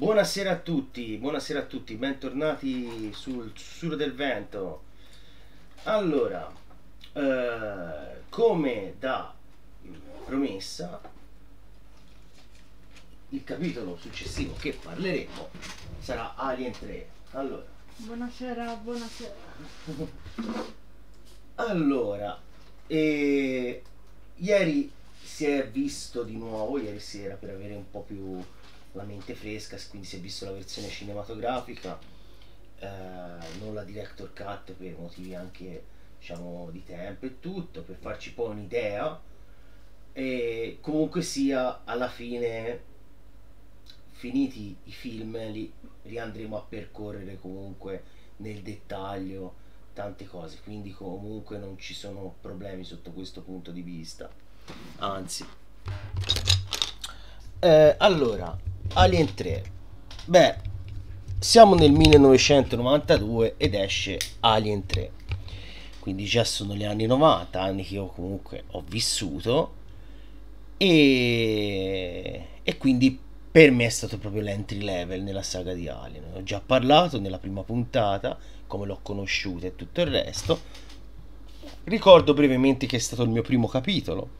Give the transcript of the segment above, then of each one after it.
Buonasera a tutti, buonasera a tutti, bentornati sul Sur del Vento. Allora, eh, come da promessa, il capitolo successivo che parleremo sarà Alien 3. Allora. Buonasera, buonasera. allora, eh, ieri si è visto di nuovo, ieri sera per avere un po' più la mente fresca, quindi si è visto la versione cinematografica, eh, non la director cut per motivi anche diciamo, di tempo e tutto, per farci poi un'idea e comunque sia alla fine finiti i film li, li andremo a percorrere comunque nel dettaglio tante cose, quindi comunque non ci sono problemi sotto questo punto di vista. Anzi, eh, allora Alien 3. Beh, siamo nel 1992 ed esce Alien 3. Quindi già sono gli anni 90, anni che io comunque ho vissuto. E, e quindi per me è stato proprio l'entry level nella saga di Alien. Ho già parlato nella prima puntata, come l'ho conosciuta e tutto il resto. Ricordo brevemente che è stato il mio primo capitolo.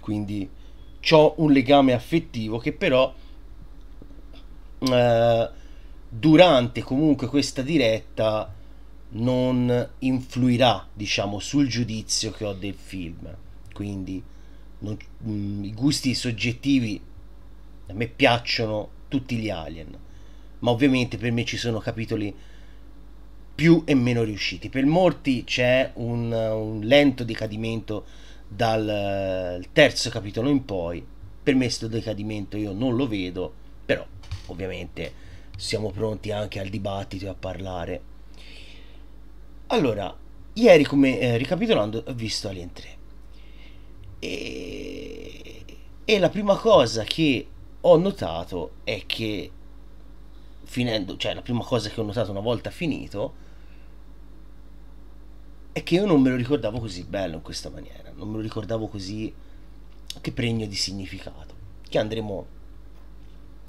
Quindi ho un legame affettivo che però eh, durante comunque questa diretta non influirà diciamo sul giudizio che ho del film quindi non, mh, mm, i gusti soggettivi a me piacciono tutti gli alien ma ovviamente per me ci sono capitoli più e meno riusciti per molti c'è un, un lento decadimento dal eh, terzo capitolo in poi per me questo decadimento io non lo vedo però ovviamente siamo pronti anche al dibattito e a parlare allora ieri come eh, ricapitolando ho visto Alien 3 e... e la prima cosa che ho notato è che finendo cioè la prima cosa che ho notato una volta finito è che io non me lo ricordavo così bello in questa maniera, non me lo ricordavo così che pregno di significato, che andremo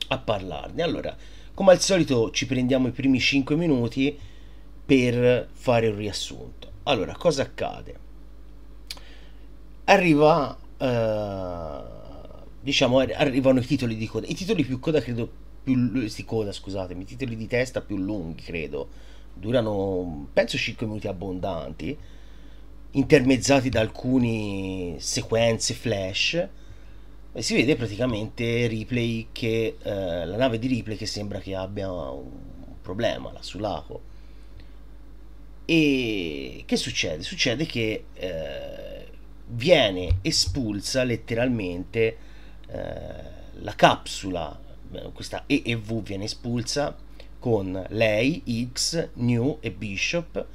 a parlarne. Allora, come al solito ci prendiamo i primi 5 minuti per fare un riassunto. Allora, cosa accade? Arriva, eh, diciamo, arrivano i titoli di coda, i titoli più coda credo, più, sì, coda, scusatemi, i titoli di testa più lunghi credo durano penso 5 minuti abbondanti, intermezzati da alcune sequenze flash e si vede praticamente replay che eh, la nave di Ripley che sembra che abbia un problema là sull'aco. E che succede? Succede che eh, viene espulsa letteralmente eh, la capsula, eh, questa EEV viene espulsa con lei, X, New e Bishop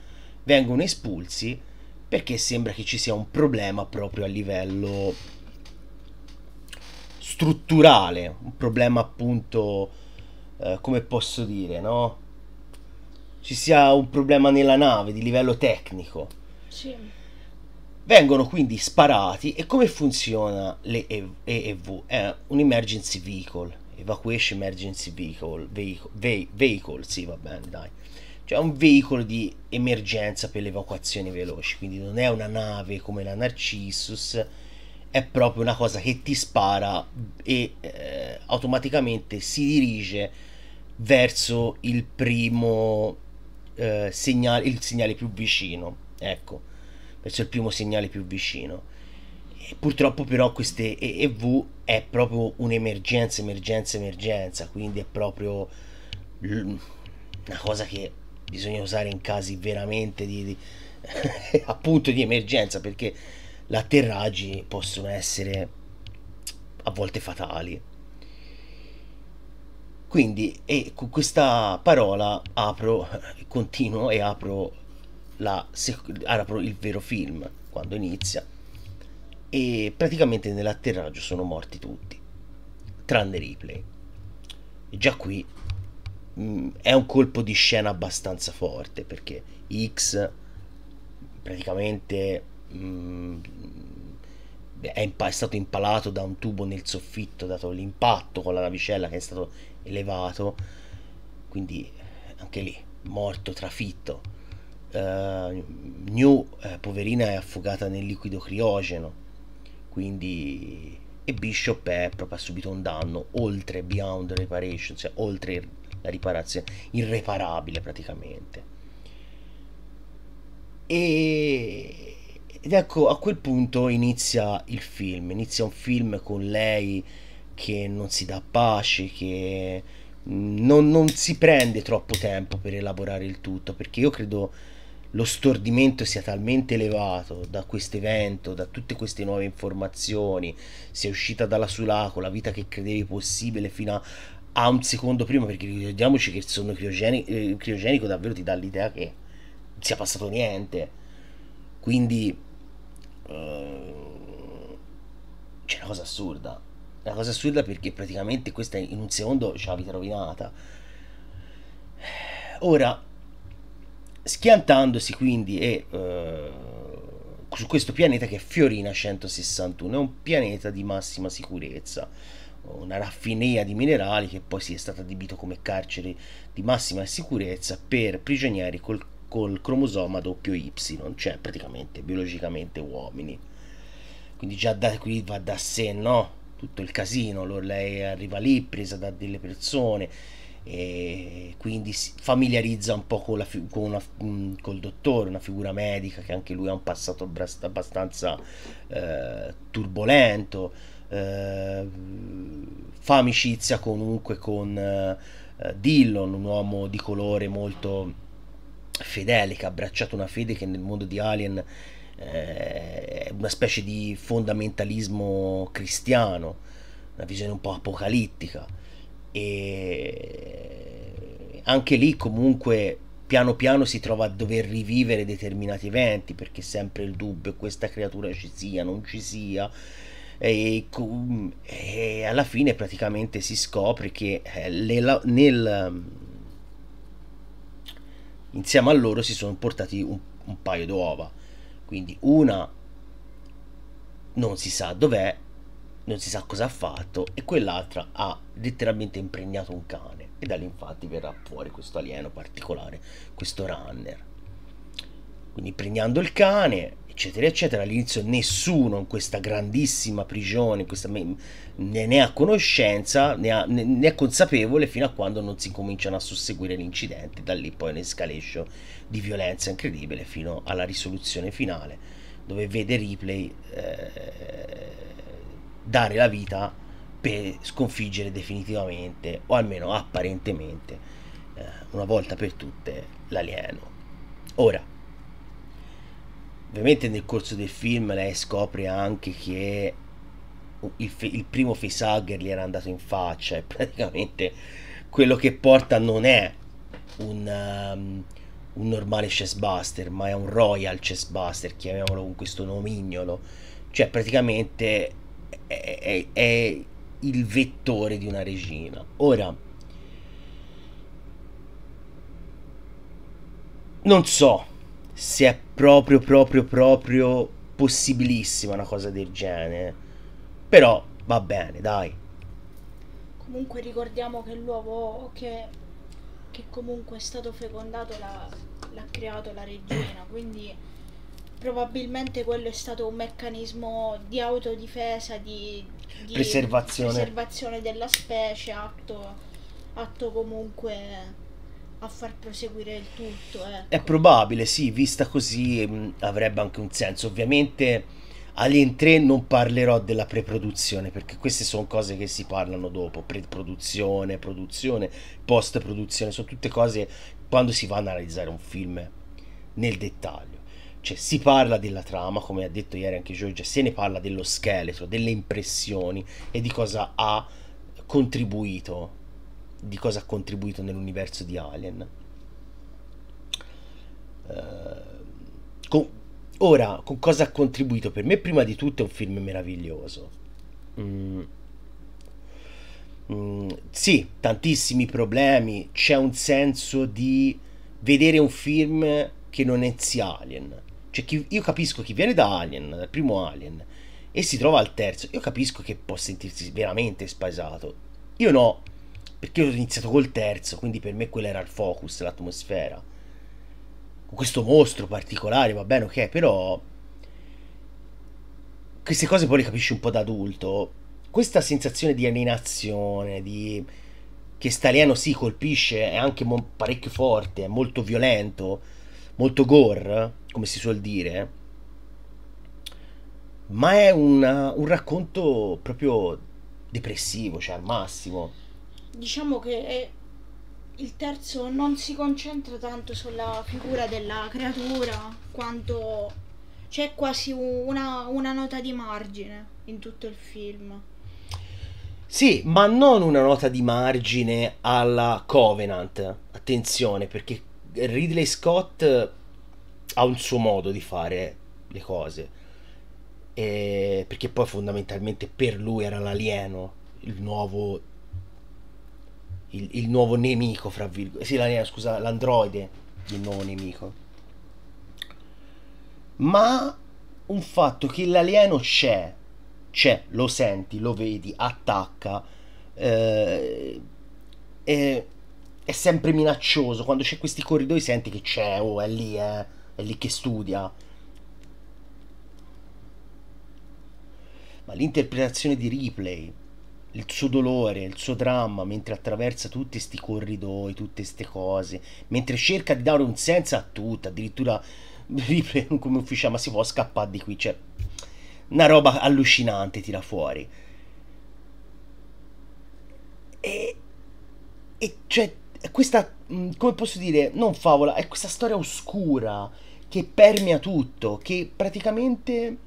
vengono espulsi perché sembra che ci sia un problema proprio a livello strutturale, un problema appunto, eh, come posso dire, no? Ci sia un problema nella nave di livello tecnico. Sì. Vengono quindi sparati e come funziona l'EEV? È un emergency vehicle Evacuation Emergency Vehicle, vehicle, vehicle sì va bene dai, cioè un veicolo di emergenza per le evacuazioni veloci, quindi non è una nave come la Narcissus, è proprio una cosa che ti spara e eh, automaticamente si dirige verso il primo eh, segnale, il segnale più vicino, ecco, verso il primo segnale più vicino Purtroppo però queste EV è proprio un'emergenza, emergenza, emergenza, quindi è proprio una cosa che bisogna usare in casi veramente di, di appunto di emergenza perché l'atterraggi possono essere a volte fatali. Quindi e con questa parola apro, continuo e apro, la, apro il vero film quando inizia e praticamente nell'atterraggio sono morti tutti, tranne Ripley. E già qui mh, mm, è un colpo di scena abbastanza forte perché X praticamente mh, mm, è, impa- è, stato impalato da un tubo nel soffitto dato l'impatto con la navicella che è stato elevato, quindi anche lì morto, trafitto. Uh, New, eh, poverina, è affogata nel liquido criogeno quindi e Bishop è proprio ha subito un danno oltre Beyond Reparation, cioè oltre la riparazione, irreparabile praticamente. E ed ecco a quel punto inizia il film, inizia un film con lei che non si dà pace, che non, non si prende troppo tempo per elaborare il tutto, perché io credo lo stordimento sia talmente elevato da questo evento, da tutte queste nuove informazioni, sia uscita dalla Sulaco, la vita che credevi possibile fino a, a un secondo prima, perché ricordiamoci che il sonno criogenico, eh, criogenico davvero ti dà l'idea che non sia passato niente. Quindi uh, c'è una cosa assurda. Una cosa assurda perché praticamente questa in un secondo c'è la vita rovinata. Ora, schiantandosi quindi e, eh, su questo pianeta che è Fiorina 161, è un pianeta di massima sicurezza, una raffineria di minerali che poi si è stata adibito come carcere di massima sicurezza per prigionieri col, col cromosoma WY, cioè praticamente biologicamente uomini. Quindi già da qui va da sé, no? Tutto il casino, allora lei arriva lì presa da delle persone, e quindi si familiarizza un po' con la con una, mm, col dottore, una figura medica che anche lui ha un passato abbastanza eh, turbolento, eh, fa amicizia comunque con eh, Dillon, un uomo di colore molto fedele che ha abbracciato una fede che nel mondo di Alien eh, è una specie di fondamentalismo cristiano, una visione un po' apocalittica e anche lì comunque piano piano si trova a dover rivivere determinati eventi perché sempre il dubbio questa creatura ci sia, non ci sia e, e alla fine praticamente si scopre che eh, le, nel, ehm, insieme a loro si sono portati un, un paio d'uova quindi una non si sa dov'è non si sa cosa ha fatto e quell'altra ha letteralmente impregnato un cane e da lì infatti verrà fuori questo alieno particolare, questo runner. Quindi impregnando il cane, eccetera, eccetera, all'inizio nessuno in questa grandissima prigione questa, ne, ne, ha conoscenza, ne, ha, ne, ne, è consapevole fino a quando non si cominciano a susseguire l'incidente, da lì poi un'escalation di violenza incredibile fino alla risoluzione finale, dove vede Ripley... Eh, dare la vita per sconfiggere definitivamente, o almeno apparentemente, eh, una volta per tutte, l'alieno. Ora, ovviamente nel corso del film lei scopre anche che il, il primo facehugger gli era andato in faccia e praticamente quello che porta non è un, um, un normale chessbuster ma è un royal chessbuster chiamiamolo con questo nomignolo cioè praticamente è, è, il vettore di una regina. Ora, non so se è proprio, proprio, proprio possibilissima una cosa del genere, però va bene, dai. Comunque ricordiamo che l'uovo che, che comunque è stato fecondato l'ha creato la regina, quindi probabilmente quello è stato un meccanismo di autodifesa, di, di preservazione. preservazione. della specie, atto, atto, comunque a far proseguire il tutto. Ecco. È probabile, sì, vista così mh, mm, avrebbe anche un senso. Ovviamente Alien 3 non parlerò della preproduzione perché queste sono cose che si parlano dopo, preproduzione, produzione, post produzione, sono tutte cose quando si va a analizzare un film nel dettaglio. Cioè, si parla della trama, come ha detto ieri anche Giorgia, se ne parla dello scheletro, delle impressioni e di cosa ha contribuito, di cosa ha contribuito nell'universo di Alien. Uh, con, ora, con cosa ha contribuito? Per me, prima di tutto, è un film meraviglioso. Mm. Mm, sì, tantissimi problemi. C'è un senso di vedere un film che non è Alien cioè, chi, io capisco chi viene da Alien, dal primo Alien, e si trova al terzo. Io capisco che può sentirsi veramente spaesato. Io no, perché io ho iniziato col terzo, quindi per me quello era il focus, l'atmosfera. Con questo mostro particolare, va bene, ok, però... Queste cose poi le capisci un po' da adulto. Questa sensazione di alienazione, di... che Staliano eh, si colpisce, è anche parecchio forte, è molto violento, molto gore come si suol dire, ma è una, un racconto proprio depressivo, cioè al massimo. Diciamo che è il terzo non si concentra tanto sulla figura della creatura quanto c'è quasi una, una, nota di margine in tutto il film. Sì, ma non una nota di margine alla Covenant. Attenzione, perché Ridley Scott ha un suo modo di fare le cose. E perché poi fondamentalmente per lui era l'alieno, il nuovo, il, il nuovo nemico, fra virgolette. Sì, l'alieno, scusa, l'androide, il nuovo nemico. Ma un fatto che l'alieno c'è, c'è, lo senti, lo vedi, attacca, eh, è, è sempre minaccioso. Quando c'è questi corridoi senti che c'è, oh, è lì, eh è lì che studia. Ma l'interpretazione di Ripley, il suo dolore, il suo dramma, mentre attraversa tutti questi corridoi, tutte queste cose, mentre cerca di dare un senso a tutto, addirittura Ripley come ufficiale, ah, ma si può scappare di qui, cioè una roba allucinante tira fuori. E, e cioè, questa, come posso dire, non favola, è questa storia oscura che permea tutto, che praticamente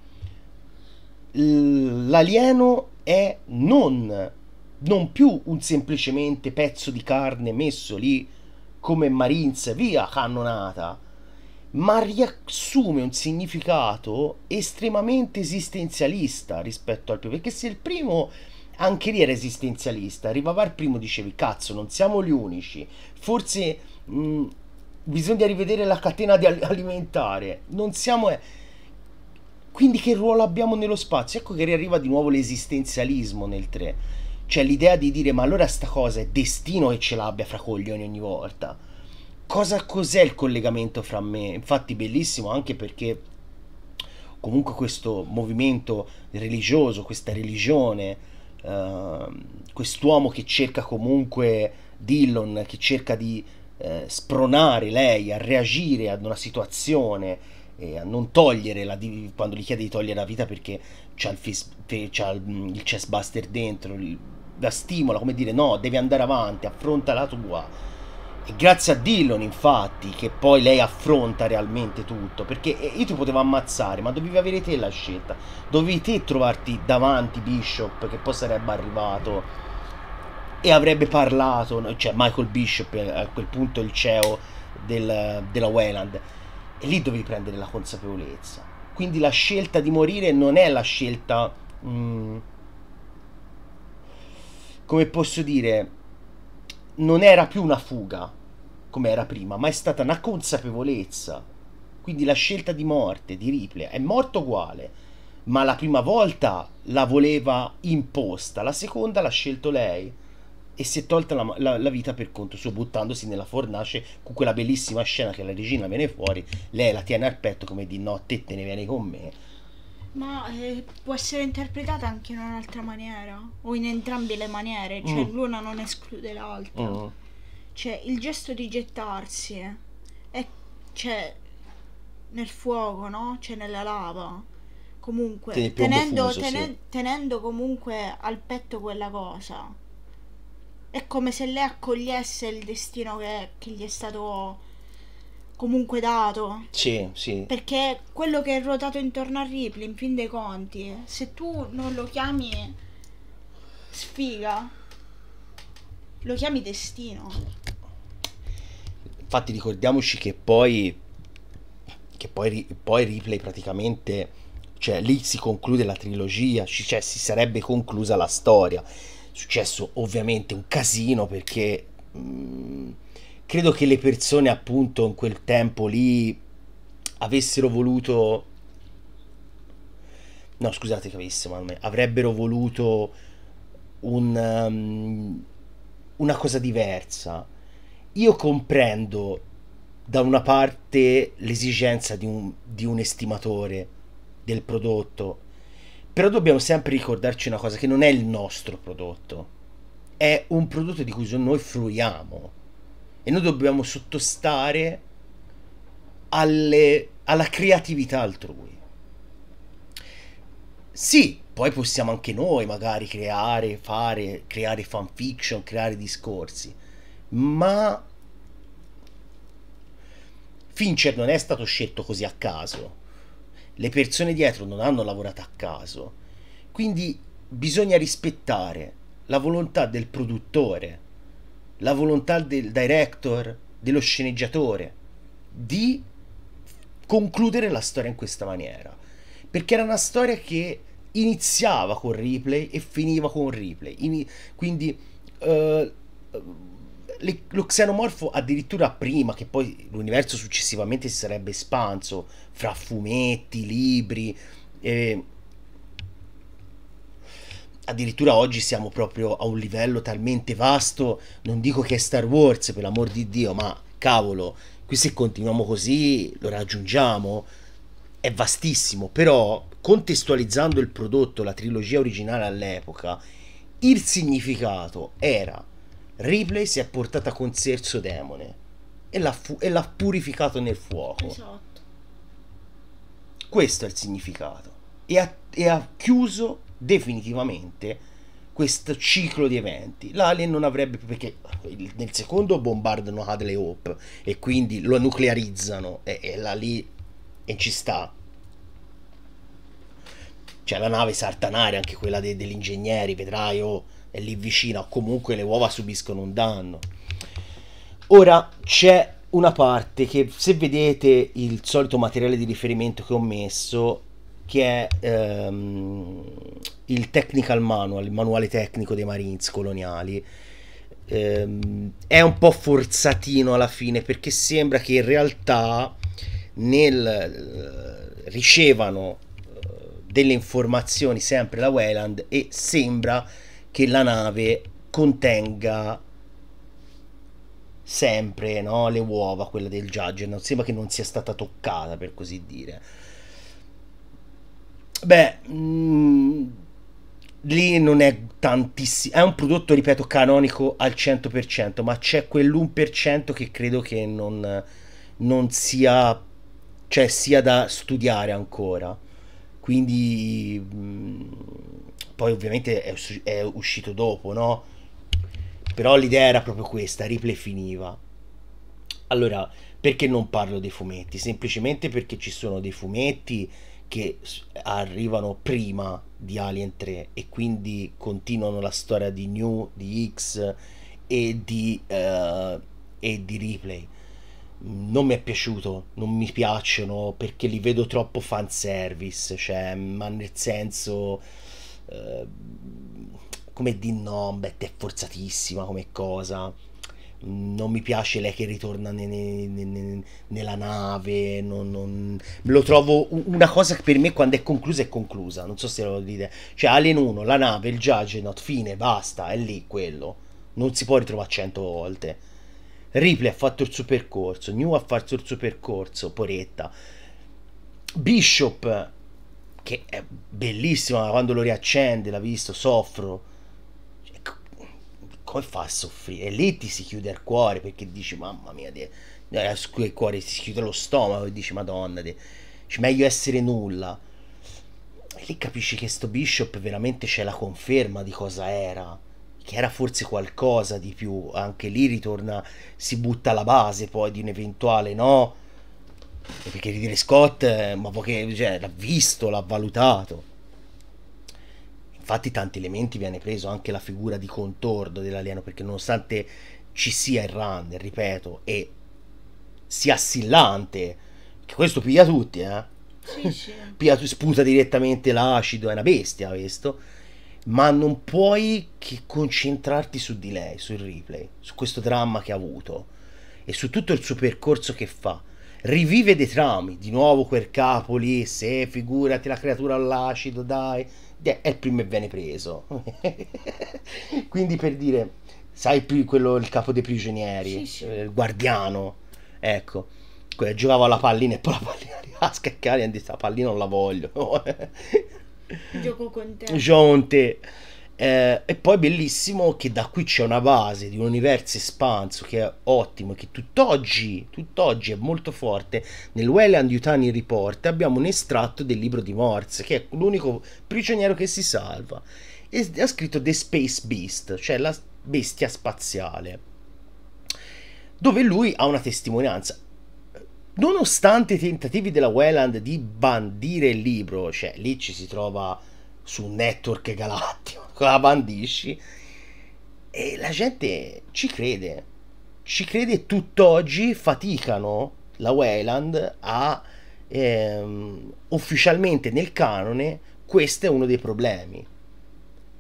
l'alieno è non, non più un semplicemente pezzo di carne messo lì come Marines via cannonata, ma riassume un significato estremamente esistenzialista rispetto al primo, perché se il primo anche lì era esistenzialista, arrivava al primo dicevi cazzo non siamo gli unici, forse mh, bisogna rivedere la catena alimentare. Non siamo... Eh. Quindi che ruolo abbiamo nello spazio? Ecco che riarriva di nuovo l'esistenzialismo nel 3. Cioè l'idea di dire ma allora sta cosa è destino che ce l'abbia fra coglioni ogni volta. Cosa cos'è il collegamento fra me? Infatti bellissimo anche perché comunque questo movimento religioso, questa religione, uh, quest'uomo che cerca comunque Dillon, che cerca di eh, spronare lei a reagire ad una situazione e a non togliere la quando gli chiede di togliere la vita perché c'ha il, fis- il, mm, il chestbuster dentro, il, la stimola, come dire no, devi andare avanti, affronta la tua. E grazie a Dillon, infatti, che poi lei affronta realmente tutto. Perché eh, io ti potevo ammazzare, ma dovevi avere te la scelta. Dovevi te trovarti davanti Bishop, che poi sarebbe arrivato e avrebbe parlato, cioè Michael Bishop eh, a quel punto il CEO del, della Wayland e lì dovevi prendere la consapevolezza quindi la scelta di morire non è la scelta mh, mm, come posso dire non era più una fuga come era prima ma è stata una consapevolezza quindi la scelta di morte di Ripley è morto uguale ma la prima volta la voleva imposta la seconda l'ha scelto lei e si è tolta la, la, la, vita per conto suo buttandosi nella fornace con quella bellissima scena che la regina viene fuori, lei la tiene al petto come di no, te te ne vieni con me. Ma eh, può essere interpretata anche in un'altra maniera o in entrambe le maniere, cioè mm. l'una non esclude l'altra. Mm. Cioè il gesto di gettarsi è cioè, nel fuoco, no? Cioè nella lava. Comunque, tenendo, fuso, tenen- sì. tenendo comunque al petto quella cosa è come se lei accogliesse il destino che, che gli è stato comunque dato. Sì, sì. Perché quello che è ruotato intorno a Ripley, in fin dei conti, se tu non lo chiami sfiga, lo chiami destino. Infatti ricordiamoci che poi, che poi, poi Ripley praticamente, cioè lì si conclude la trilogia, cioè si sarebbe conclusa la storia successo ovviamente un casino perché mh, mm, credo che le persone appunto in quel tempo lì avessero voluto no scusate che avessero ma me, avrebbero voluto un, um, una cosa diversa io comprendo da una parte l'esigenza di un, di un estimatore del prodotto però dobbiamo sempre ricordarci una cosa, che non è il nostro prodotto, è un prodotto di cui noi fruiamo e noi dobbiamo sottostare alle, alla creatività altrui. Sì, poi possiamo anche noi magari creare, fare, creare fanfiction, creare discorsi, ma Fincher non è stato scelto così a caso le persone dietro non hanno lavorato a caso. Quindi bisogna rispettare la volontà del produttore, la volontà del director, dello sceneggiatore, di concludere la storia in questa maniera. Perché era una storia che iniziava con replay e finiva con replay. In, quindi uh, le, lo xenomorfo addirittura prima che poi l'universo successivamente si sarebbe espanso fra fumetti, libri eh, addirittura oggi siamo proprio a un livello talmente vasto, non dico che è Star Wars per l'amor di Dio, ma cavolo, qui se continuiamo così lo raggiungiamo, è vastissimo, però contestualizzando il prodotto, la trilogia originale all'epoca, il significato era Ripley si è portata con sé il suo demone e l'ha, fu- e l'ha purificato nel fuoco. Esatto. Questo è il significato. E ha, e ha chiuso definitivamente questo ciclo di eventi. L'alien non avrebbe perché nel secondo bombardano Hadley Hope e quindi lo nuclearizzano e, e là lì e ci sta. Cioè la nave sartanaria, anche quella de, degli ingegneri, vedrai, oh, è lì vicino, comunque le uova subiscono un danno. Ora c'è una parte che se vedete il solito materiale di riferimento che ho messo che è ehm, il technical manual, il manuale tecnico dei marines coloniali ehm, è un po' forzatino alla fine perché sembra che in realtà nel, eh, ricevano eh, delle informazioni sempre la Weyland e sembra che la nave contenga sempre no, le uova, quella del Judge, non sembra che non sia stata toccata per così dire. Beh, mh, mm, lì non è tantissimo, è un prodotto, ripeto, canonico al 100%, ma c'è quell'1% che credo che non, non sia, cioè sia da studiare ancora. Quindi... Mh, mm, poi ovviamente è, è uscito dopo, no? Però l'idea era proprio questa, Ripley finiva. Allora, perché non parlo dei fumetti? Semplicemente perché ci sono dei fumetti che arrivano prima di Alien 3 e quindi continuano la storia di New, di X e di, uh, e di Replay. Non mi è piaciuto, non mi piacciono perché li vedo troppo fanservice, cioè, ma nel senso Ehm, come di no, beh, è forzatissima come cosa. Non mi piace lei che ritorna ne, ne, ne, nella nave. Non, non... Lo trovo una cosa che per me quando è conclusa è conclusa. Non so se lo dite. Cioè, Alien 1, la nave, il Juggernaut, fine, basta, è lì quello. Non si può ritrovare cento volte. Ripley ha fatto il suo percorso. New ha fatto il suo percorso, poretta. Bishop che è bellissima, ma quando lo riaccende, l'ha visto, soffro. Cioè, come fa a soffrire? E lì ti si chiude il cuore perché dici, mamma mia, eh, il cuore si chiude lo stomaco e dici, madonna, te... Cioè, meglio essere nulla. E lì capisci che sto Bishop veramente c'è la conferma di cosa era che era forse qualcosa di più, anche lì ritorna, si butta la base poi di un eventuale no, perché ridere Scott, eh, ma che, cioè, l'ha visto, l'ha valutato. Infatti tanti elementi viene preso anche la figura di contorno dell'alieno, perché nonostante ci sia il run, ripeto, e sia assillante, che questo piglia tutti, eh? Sì, sì. sputa direttamente l'acido, è una bestia questo, ma non puoi che concentrarti su di lei, sul replay, su questo dramma che ha avuto e su tutto il suo percorso che fa rivive dei trami, di nuovo quel capo lì, se figurati la creatura all'acido, dai, è il primo e viene preso. Quindi per dire, sai più quello, il capo dei prigionieri, sì, sì. il guardiano, ecco, giocava alla pallina e poi la pallina arriva a scaccare e ha detto la pallina non la voglio. Gioco con te. Gioco eh, e poi bellissimo che da qui c'è una base di un universo espanso che è ottimo, e che tutt'oggi, tutt'oggi è molto forte. Nel Wayland Yutani Report abbiamo un estratto del libro di Morse, che è l'unico prigioniero che si salva. E ha scritto The Space Beast, cioè la bestia spaziale, dove lui ha una testimonianza. Nonostante i tentativi della Wayland di bandire il libro, cioè lì ci si trova su un network galattico, la bandisci e la gente ci crede, ci crede tutt'oggi, faticano la Wayland a ehm, ufficialmente nel canone questo è uno dei problemi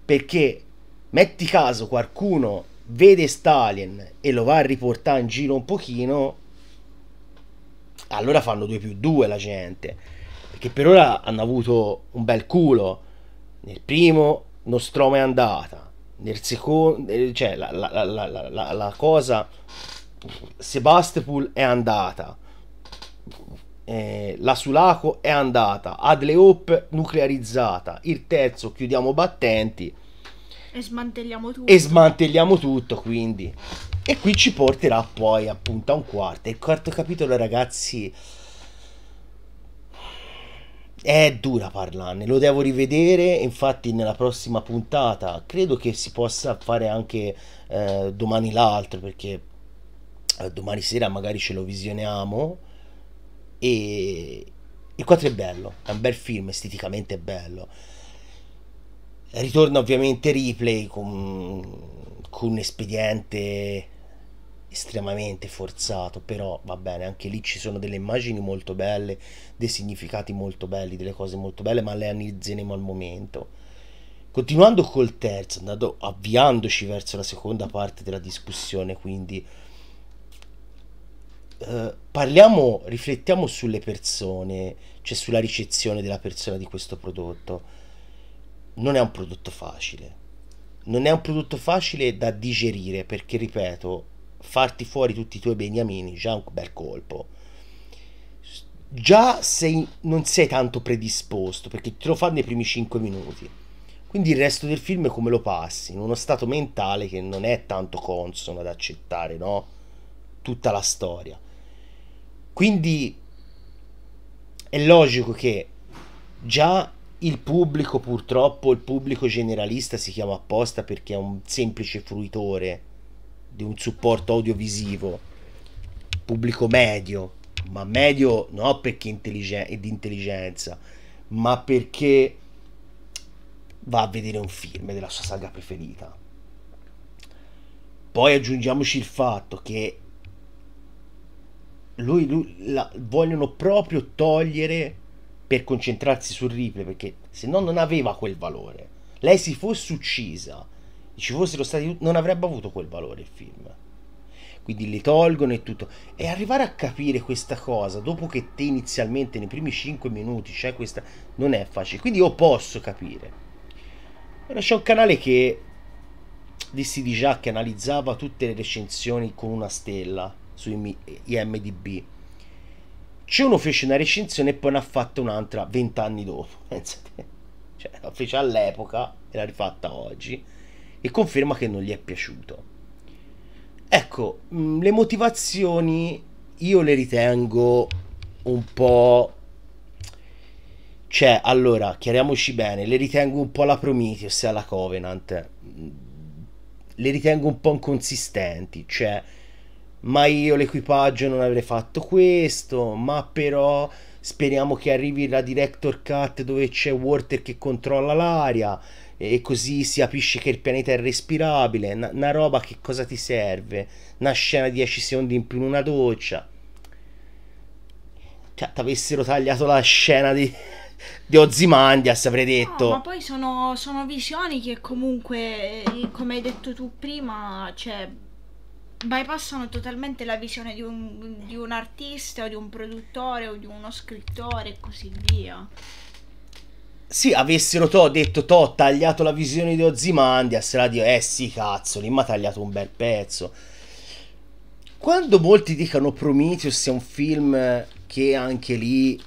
perché metti caso qualcuno vede Stalin e lo va a riportare in giro un pochino allora fanno 2 più 2 la gente perché per ora hanno avuto un bel culo nel primo Nostromo è andata, nel secondo, eh, cioè la, la, la, la cosa Sebastopol è andata, eh, la Sulaco è andata, Adleop nuclearizzata, il terzo chiudiamo battenti e smantelliamo tutto. E smantelliamo tutto quindi. E qui ci porterà poi appunto a un quarto. Il quarto capitolo ragazzi è dura parlarne, lo devo rivedere, infatti nella prossima puntata credo che si possa fare anche eh, domani l'altro perché eh, domani sera magari ce lo visioniamo e il 4 è bello, è un bel film, esteticamente è bello. Ritorna ovviamente replay con, con un espediente estremamente forzato, però va bene, anche lì ci sono delle immagini molto belle, dei significati molto belli, delle cose molto belle, ma le analizzeremo al momento. Continuando col terzo, andando, avviandoci verso la seconda parte della discussione, quindi eh, parliamo, riflettiamo sulle persone, cioè sulla ricezione della persona di questo prodotto. Non è un prodotto facile, non è un prodotto facile da digerire perché, ripeto, farti fuori tutti i tuoi beniamini, già un bel colpo. Già sei, non sei tanto predisposto perché te lo fa nei primi 5 minuti. Quindi il resto del film è come lo passi? In uno stato mentale che non è tanto consono ad accettare, no? Tutta la storia. Quindi è logico che già il pubblico, purtroppo, il pubblico generalista si chiama apposta perché è un semplice fruitore di un supporto audiovisivo pubblico medio, ma medio non perché intelligen- è di intelligenza, ma perché va a vedere un film della sua saga preferita. Poi aggiungiamoci il fatto che lui, lui la, vogliono proprio togliere per concentrarsi sul replay perché se no non aveva quel valore. Lei si fosse uccisa ci fossero stati non avrebbe avuto quel valore il film. Quindi li tolgono e tutto. E arrivare a capire questa cosa dopo che te inizialmente nei primi 5 minuti c'è cioè questa. non è facile. Quindi io posso capire. Ora c'è un canale che dissi di già che analizzava tutte le recensioni con una stella su IMDB. C'è uno fece una recensione e poi ne ha fatta un'altra vent'anni dopo. Pensate. Cioè, la fece all'epoca e l'ha rifatta oggi e conferma che non gli è piaciuto. Ecco, mm, le motivazioni io le ritengo un po'... Cioè, allora, chiariamoci bene, le ritengo un po' la Prometheus e la Covenant. Mm, le ritengo un po' inconsistenti, cioè, ma io l'equipaggio non avrei fatto questo, ma però speriamo che arrivi la director cut dove c'è Walter che controlla l'aria e così si capisce che il pianeta è respirabile, una, una roba che cosa ti serve? Una scena di 10 secondi in più in una doccia. Cioè, ti avessero tagliato la scena di, di Ozymandias avrei detto. No, ma poi sono, sono, visioni che comunque, eh, come hai detto tu prima, cioè, bypassano totalmente la visione di un, di un artista o di un produttore o di uno scrittore e così via sì, avessero to, detto to, tagliato la visione di Ozymandias, sarà eh sì, cazzo, lì mi ha tagliato un bel pezzo. Quando molti dicono Prometheus sia un film che anche lì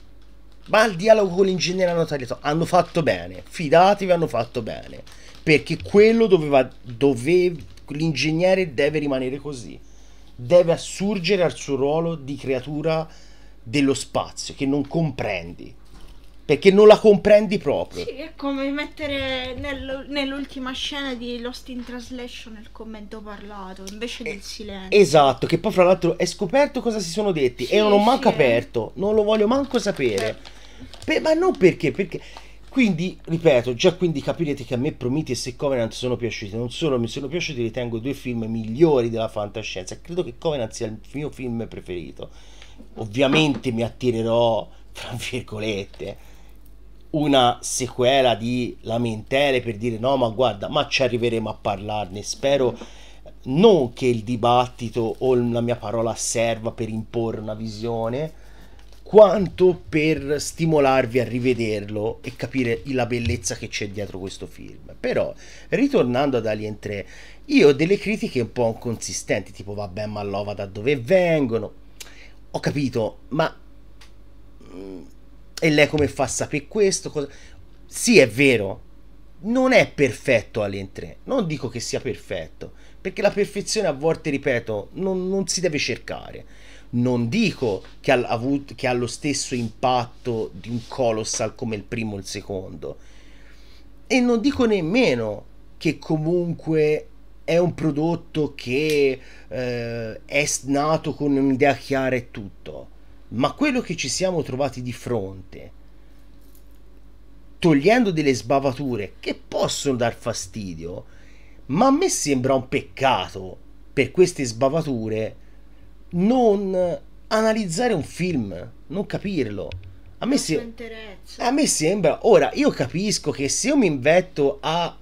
ma il dialogo con l'ingegnere hanno tagliato. Hanno fatto bene. Fidatevi, hanno fatto bene. Perché quello doveva. doveva l'ingegnere deve rimanere così. Deve assurgere al suo ruolo di creatura dello spazio che non comprendi perché non la comprendi proprio. Sì, è come mettere nel, nell'ultima scena di Lost in Translation il commento parlato invece eh, del silenzio. Esatto, che poi fra l'altro è scoperto cosa si sono detti sì, e non ho manco eh. aperto, non lo voglio manco sapere. Eh. Per, ma non perché, perché... Quindi, ripeto, già quindi capirete che a me Prometheus e Covenant sono piaciuti, non solo mi sono piaciuti, ritengo due film migliori della fantascienza, credo che Covenant sia il mio film preferito. Ovviamente mi attirerò, tra virgolette, una sequela di lamentele per dire no ma guarda ma ci arriveremo a parlarne spero non che il dibattito o la mia parola serva per imporre una visione quanto per stimolarvi a rivederlo e capire la bellezza che c'è dietro questo film. Però, ritornando ad Alien 3, io ho delle critiche un po' inconsistenti, tipo vabbè ma l'ova da dove vengono? Ho capito, ma mm, e lei come fa a sapere questo? Cosa... Sì, è vero, non è perfetto Alien 3, non dico che sia perfetto, perché la perfezione a volte, ripeto, non, non si deve cercare. Non dico che ha, avuto, che ha lo stesso impatto di un Colossal come il primo o il secondo, e non dico nemmeno che comunque è un prodotto che eh, è nato con un'idea chiara e tutto ma quello che ci siamo trovati di fronte, togliendo delle sbavature che possono dar fastidio, ma a me sembra un peccato per queste sbavature non analizzare un film, non capirlo. A me, se... a me, sembra, ora io capisco che se io mi invetto a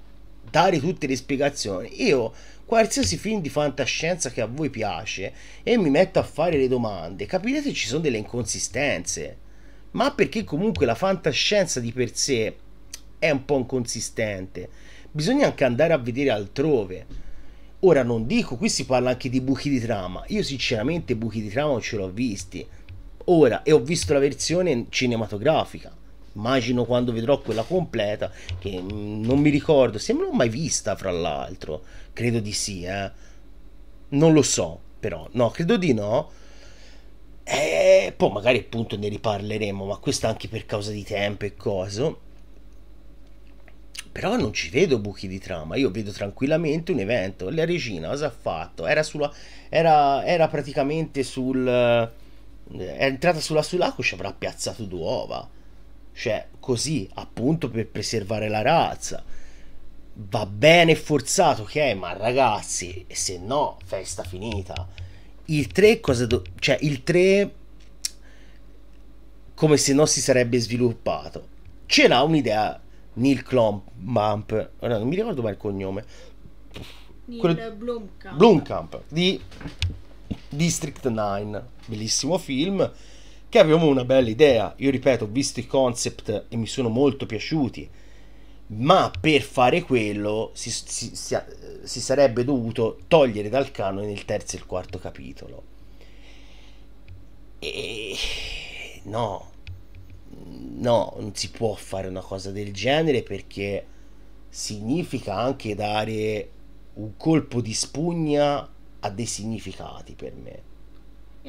dare tutte le spiegazioni, io qualsiasi film di fantascienza che a voi piace e mi metto a fare le domande, capirete che ci sono delle inconsistenze, ma perché comunque la fantascienza di per sé è un po' inconsistente, bisogna anche andare a vedere altrove. Ora non dico, qui si parla anche di buchi di trama, io sinceramente buchi di trama non ce l'ho visti, ora e ho visto la versione cinematografica immagino quando vedrò quella completa, che mm, non mi ricordo, se non l'ho mai vista fra l'altro, credo di sì, eh. non lo so, però no, credo di no. E eh, poi magari appunto ne riparleremo, ma questo anche per causa di tempo e cose Però non ci vedo buchi di trama, io vedo tranquillamente un evento. La regina cosa ha fatto? Era, sulla, era, era praticamente sul... Eh, è entrata sulla Sulaco ci avrà piazzato due uova cioè così appunto per preservare la razza va bene forzato ok ma ragazzi se no festa finita il 3 cosa do- cioè il 3 come se non si sarebbe sviluppato ce l'ha un'idea Neil Klomp ora non mi ricordo mai il cognome Neil Quello... Blomkamp. Blomkamp di District 9 bellissimo film che avevamo una bella idea. Io ripeto, ho visto i concept e mi sono molto piaciuti, ma per fare quello si, si, si, si sarebbe dovuto togliere dal canone il terzo e il quarto capitolo. E no, no, non si può fare una cosa del genere perché significa anche dare un colpo di spugna a dei significati per me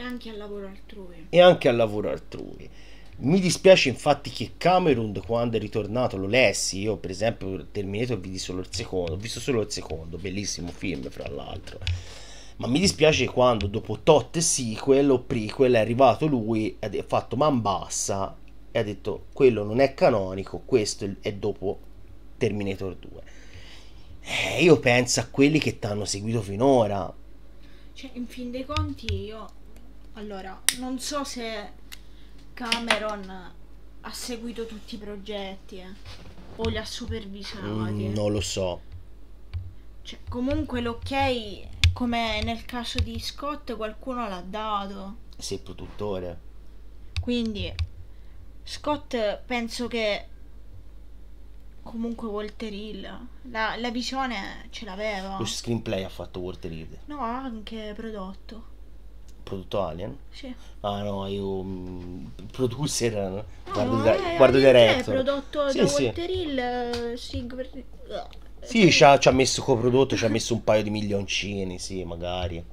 anche al lavoro altrui. E anche al lavoro altrui. Mi dispiace infatti che Cameron quando è ritornato lo lessi, io per esempio Terminator vidi solo il secondo, ho visto solo il secondo, bellissimo film fra l'altro. Ma mi dispiace quando dopo tot sequel o prequel è arrivato lui, ha fatto man bassa e ha detto quello non è canonico, questo è dopo Terminator 2. Eh, io penso a quelli che ti hanno seguito finora. Cioè, in fin dei conti io allora, non so se Cameron ha seguito tutti i progetti eh, o li ha supervisionati. Mm, non lo so. Cioè, comunque l'ok, come nel caso di Scott, qualcuno l'ha dato. Sei produttore. Quindi, Scott penso che comunque Walter Hill la, la visione ce l'aveva. Lo screenplay ha fatto Walter Hill. No, anche prodotto prodotto Alien? Sì. Ah no, io mm, producer no, eh, guardo, no, da, eh, guardo diretto. prodotto sì, da sì. Walter Hill, eh, Sigver... sì. ci ha, ci ha messo coprodotto, ci ha messo un paio di milioncini, sì, magari.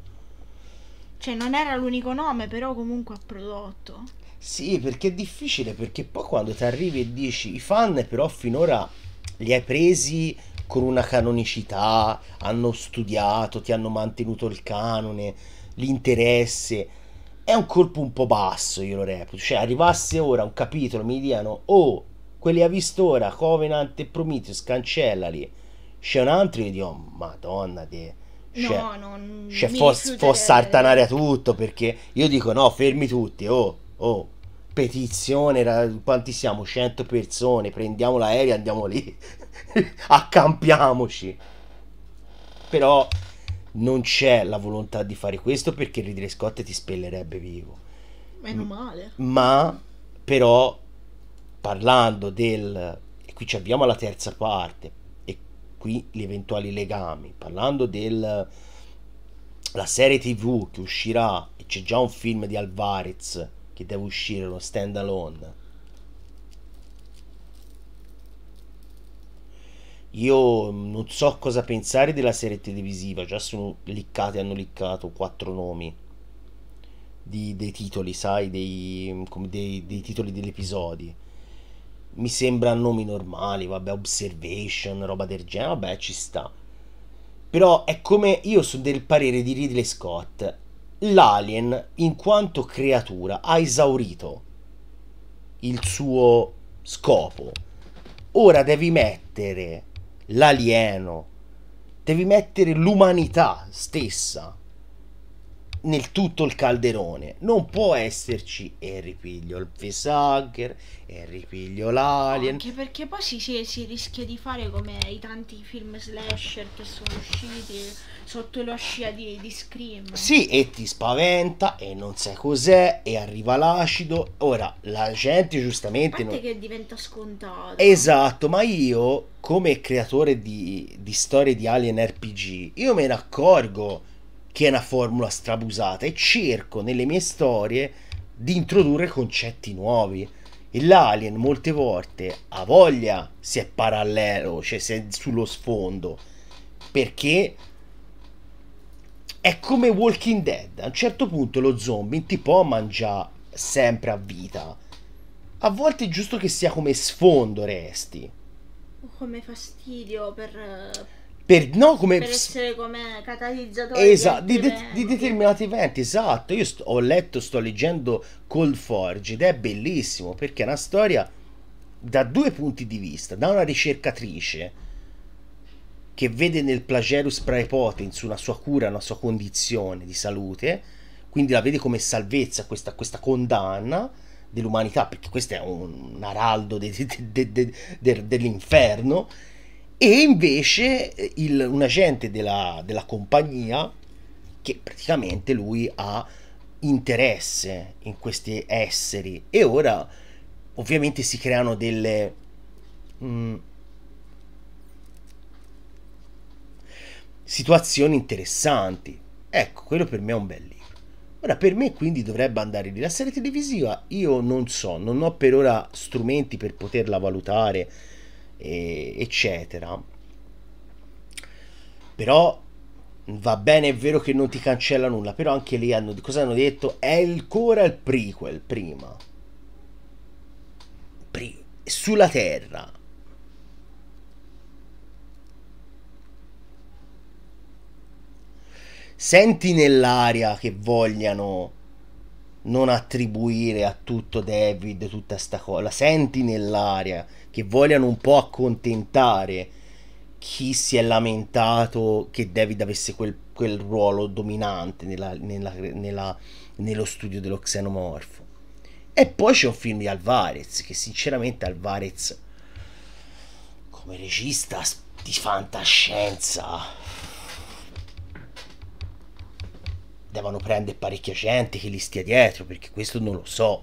Cioè, non era l'unico nome, però comunque ha prodotto. Sì, perché è difficile, perché poi quando ti arrivi e dici i fan però finora li hai presi con una canonicità, hanno studiato, ti hanno mantenuto il canone l'interesse. È un colpo un po' basso, io lo reputo. Cioè, arrivasse ora un capitolo, mi diano, oh, quelli ha visto ora, Covenant e Prometheus, cancellali. C'è un altro, io dico, oh, madonna te... Cioè, no, non c'è cioè, fos, sartanare a tutto, perché io dico, no, fermi tutti, oh, oh, petizione, quanti siamo? 100 persone, prendiamo l'aereo e andiamo lì, accampiamoci. Però non c'è la volontà di fare questo perché Ridley Scott ti spellerebbe vivo. Meno male. Ma però parlando del e qui ci abbiamo la terza parte e qui gli eventuali legami, parlando del la serie TV che uscirà e c'è già un film di Alvarez che deve uscire uno stand alone Io non so cosa pensare della serie televisiva, già sono liccati, hanno liccato quattro nomi di, dei titoli, sai, dei, dei, dei titoli degli episodi. Mi sembra nomi normali, vabbè, Observation, roba del genere, vabbè, ci sta. Però è come io sono del parere di Ridley Scott. L'alien, in quanto creatura, ha esaurito il suo scopo. Ora devi mettere l'alieno, devi mettere l'umanità stessa nel tutto il calderone non può esserci e ripiglio il facehugger e ripiglio l'alien anche perché poi si, si, si, rischia di fare come i tanti film slasher che sono usciti sotto la scia di, di Scream sì e ti spaventa e non sai cos'è e arriva l'acido ora la gente giustamente non... che diventa scontato esatto ma io come creatore di, di storie di alien RPG io me ne accorgo che è una formula strabusata e cerco nelle mie storie di introdurre concetti nuovi. E l'alien molte volte ha voglia se è parallelo, cioè se è sullo sfondo, perché è come Walking Dead. A un certo punto lo zombie ti può mangiare sempre a vita. A volte è giusto che sia come sfondo resti. Come fastidio per eh, per, no, come, per essere come catalizzatore esatto, di, de, di, determinati eventi, esatto. Io sto, ho letto, sto leggendo Cold Forge ed è bellissimo perché è una storia da due punti di vista, da una ricercatrice che vede nel Plagerus Praepotens una sua cura, una sua condizione di salute, quindi la vede come salvezza questa, questa condanna dell'umanità, perché questo è un, un araldo de, de, dell'inferno e invece eh, il, un agente della, della compagnia che praticamente lui ha interesse in questi esseri e ora ovviamente si creano delle mh, mm, situazioni interessanti ecco quello per me è un bel libro ora per me quindi dovrebbe andare lì la serie televisiva io non so non ho per ora strumenti per poterla valutare e, eccetera. Però va bene, è vero che non ti cancella nulla, però anche lì hanno, cosa hanno detto? È ancora il prequel prima. Pri- sulla Terra. Senti nell'aria che vogliano non attribuire a tutto David tutta sta cosa. La senti nell'aria che vogliano un po' accontentare chi si è lamentato che David avesse quel, quel ruolo dominante nella, nella, nella, nello studio dello xenomorfo. E poi c'è un film di Alvarez, che sinceramente Alvarez come regista di fantascienza devono prendere parecchia gente che li stia dietro, perché questo non lo so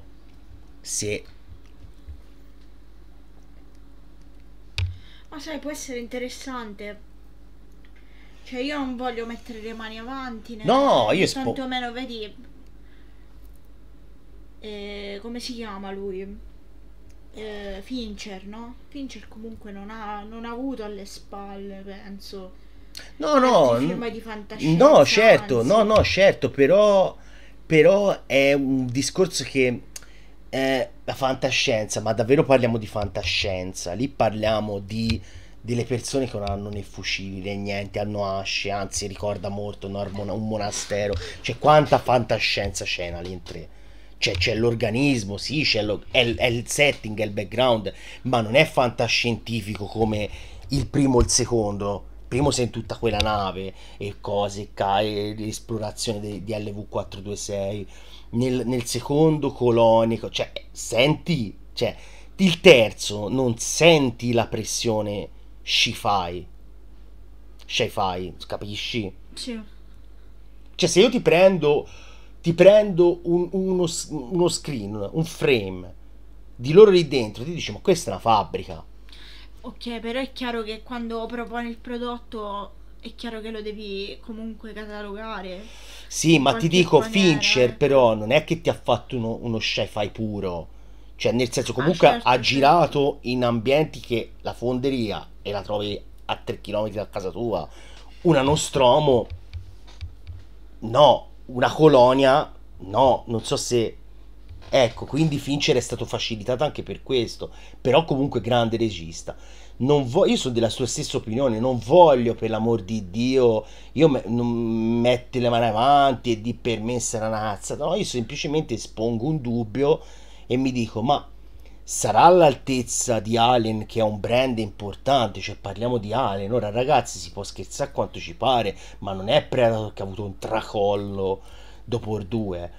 se Ma sai, può essere interessante. Cioè, io non voglio mettere le mani avanti. Né? No, io sposo. Tantomeno, vedi. Eh, come si chiama lui? Eh, Fincher, no? Fincher comunque non ha, non ha avuto alle spalle, penso. No, no. Film di fantascienza. No, certo, anzi. no, no, certo, però. Però è un discorso che eh, la fantascienza, ma davvero parliamo di fantascienza, lì parliamo di delle persone che non hanno né fucili né niente, hanno asce, anzi ricorda molto no? un monastero, cioè quanta fantascienza c'è in Alien 3. Cioè, c'è l'organismo, sì, c'è lo, è, è, il setting, è il background, ma non è fantascientifico come il primo o il secondo. primo sei in tutta quella nave e cose, e l'esplorazione di LV426 nel, nel secondo colonico, cioè senti, cioè il terzo non senti la pressione Shifai. fi sci capisci? Sì. Cioè se io ti prendo, ti prendo un, uno, uno screen, un frame di loro lì dentro, ti dici ma questa è una fabbrica. Ok, però è chiaro che quando propone il prodotto è chiaro che lo devi comunque catalogare. Sì, ma ti dico, maniera. Fincher però non è che ti ha fatto uno, uno sci-fi puro. Cioè, nel senso, ah, comunque ah, certo, ha girato in ambienti che la fonderia e la trovi a 3 km da casa tua. Una Nostromo, no. Una colonia, no. Non so se. Ecco, quindi Fincher è stato facilitato anche per questo. Però, comunque, grande regista. Vo- io sono della sua stessa opinione, non voglio per l'amor di Dio, io me- non metti le mani avanti e di per me sarà una cazzata, no, io semplicemente espongo un dubbio e mi dico ma sarà all'altezza di Allen che è un brand importante, cioè parliamo di Allen, ora ragazzi si può scherzare quanto ci pare, ma non è Predator che ha avuto un tracollo dopo il 2,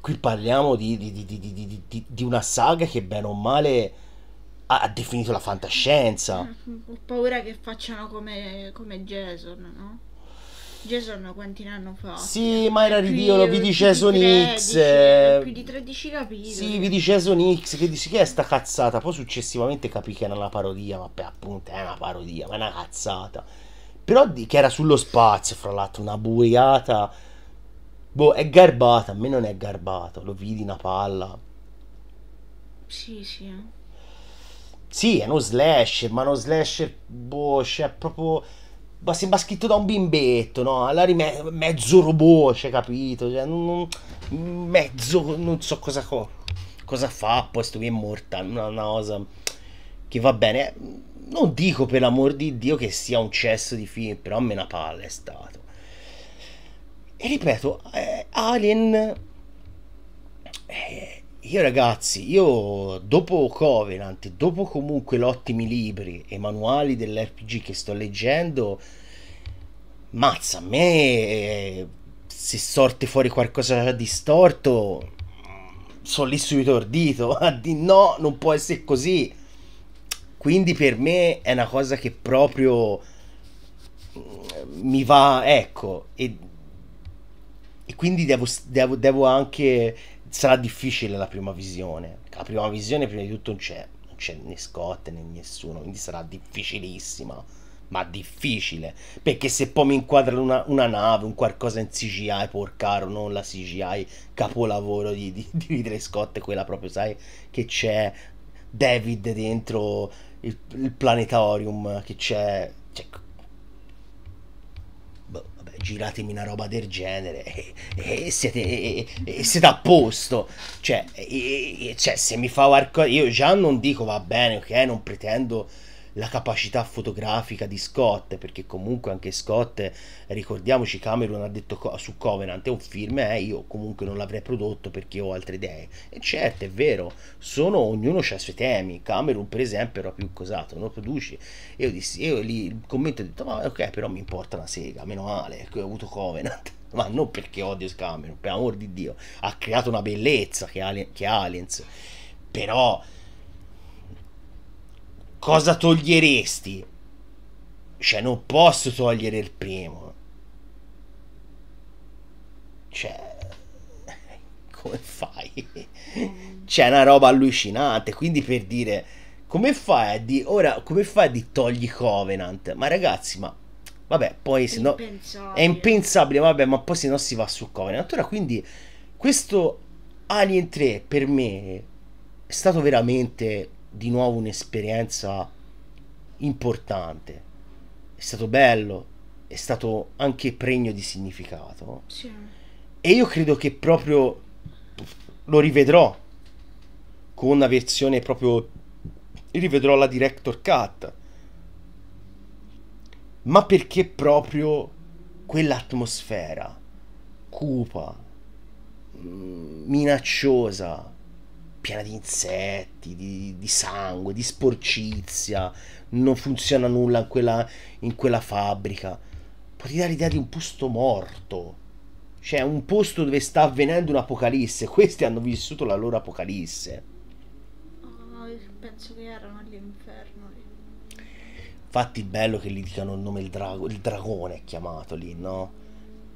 qui parliamo di, di, di, di una saga che bene o male ha, definito la fantascienza. Eh, ho paura che facciano come, come Jason, no? Jason quanti anno fa? Sì, ma era ridicolo, vidi Jason X. Eh. più di 13 capitoli. Sì, vi dice Jason X che dici che è sta cazzata. Poi successivamente capì che era una parodia, ma beh, appunto è una parodia, ma è una cazzata. Però di, che era sullo spazio, fra l'altro, una buriata. Boh, è garbata, a me non è garbato, lo vidi una palla. Sì, sì. Eh. Sì, è uno slasher, ma uno slasher, boh, cioè proprio... Ma sembra scritto da un bimbetto, no? Allora, rime- mezzo robot, cioè, capito? Cioè, non, non, mezzo, non so cosa, co- cosa fa, poi sto qui è morta, una, una cosa che va bene. Non dico per l'amor di Dio che sia un cesso di film, però a me una palla è stato. E ripeto, eh, Alien... Eh, io ragazzi, io dopo Covenant, dopo comunque gli ottimi libri e manuali dell'RPG che sto leggendo, mazza, a me eh, se sorte fuori qualcosa di storto, sono lì subito ordito, di no, non può essere così. Quindi per me è una cosa che proprio mm, mi va, ecco, e, e quindi devo, devo, devo anche sarà difficile la prima visione. La prima visione, prima di tutto, non c'è, non c'è né Scott né nessuno, quindi sarà difficilissima. Ma difficile perché se poi mi inquadrano una, una, nave, un qualcosa in CGI, porcaro, non la CGI, capolavoro di, di, di Ridley Scott, quella proprio, sai, che c'è David dentro il, il planetarium, che c'è giratemi una roba del genere e, e, siete, e, e siete, a posto. Cioè, cioè, se mi fa qualcosa, io già non dico va bene, ok, non pretendo la capacità fotografica di Scott, perché comunque anche Scott, ricordiamoci, Cameron ha detto su Covenant, è un film, eh, io comunque non l'avrei prodotto perché ho altre idee. E certo, è vero, sono, ognuno ha i suoi temi, Cameron per esempio era più cosato, non lo produci. Io, dissi, io lì il commento ho detto, ma ok, però mi importa una sega, meno male, ecco, ho avuto Covenant ma non perché odio Cameron, per amor di Dio, ha creato una bellezza che, Alien, che Aliens, però cosa toglieresti? Cioè, non posso togliere il primo. Cioè, come fai? C'è una roba allucinante, quindi per dire, come fai a di ora come fai a di togli Covenant? Ma ragazzi, ma vabbè, poi se no è impensabile, vabbè, ma poi se no si va su Covenant. Ora quindi questo Alien 3 per me è stato veramente di nuovo un'esperienza importante. È stato bello, è stato anche pregno di significato. Sì. E io credo che proprio lo rivedrò con una versione proprio rivedrò la director cut ma perché proprio quell'atmosfera cupa mm, minacciosa piena di insetti, di, di, sangue, di sporcizia, non funziona nulla in quella, in quella fabbrica. Può ti dare l'idea di un posto morto, cioè un posto dove sta avvenendo un'apocalisse. Questi hanno vissuto la loro apocalisse. Oh, penso che erano all'inferno. Infatti, bello che gli dicano il nome il drago, il dragone è chiamato lì, no?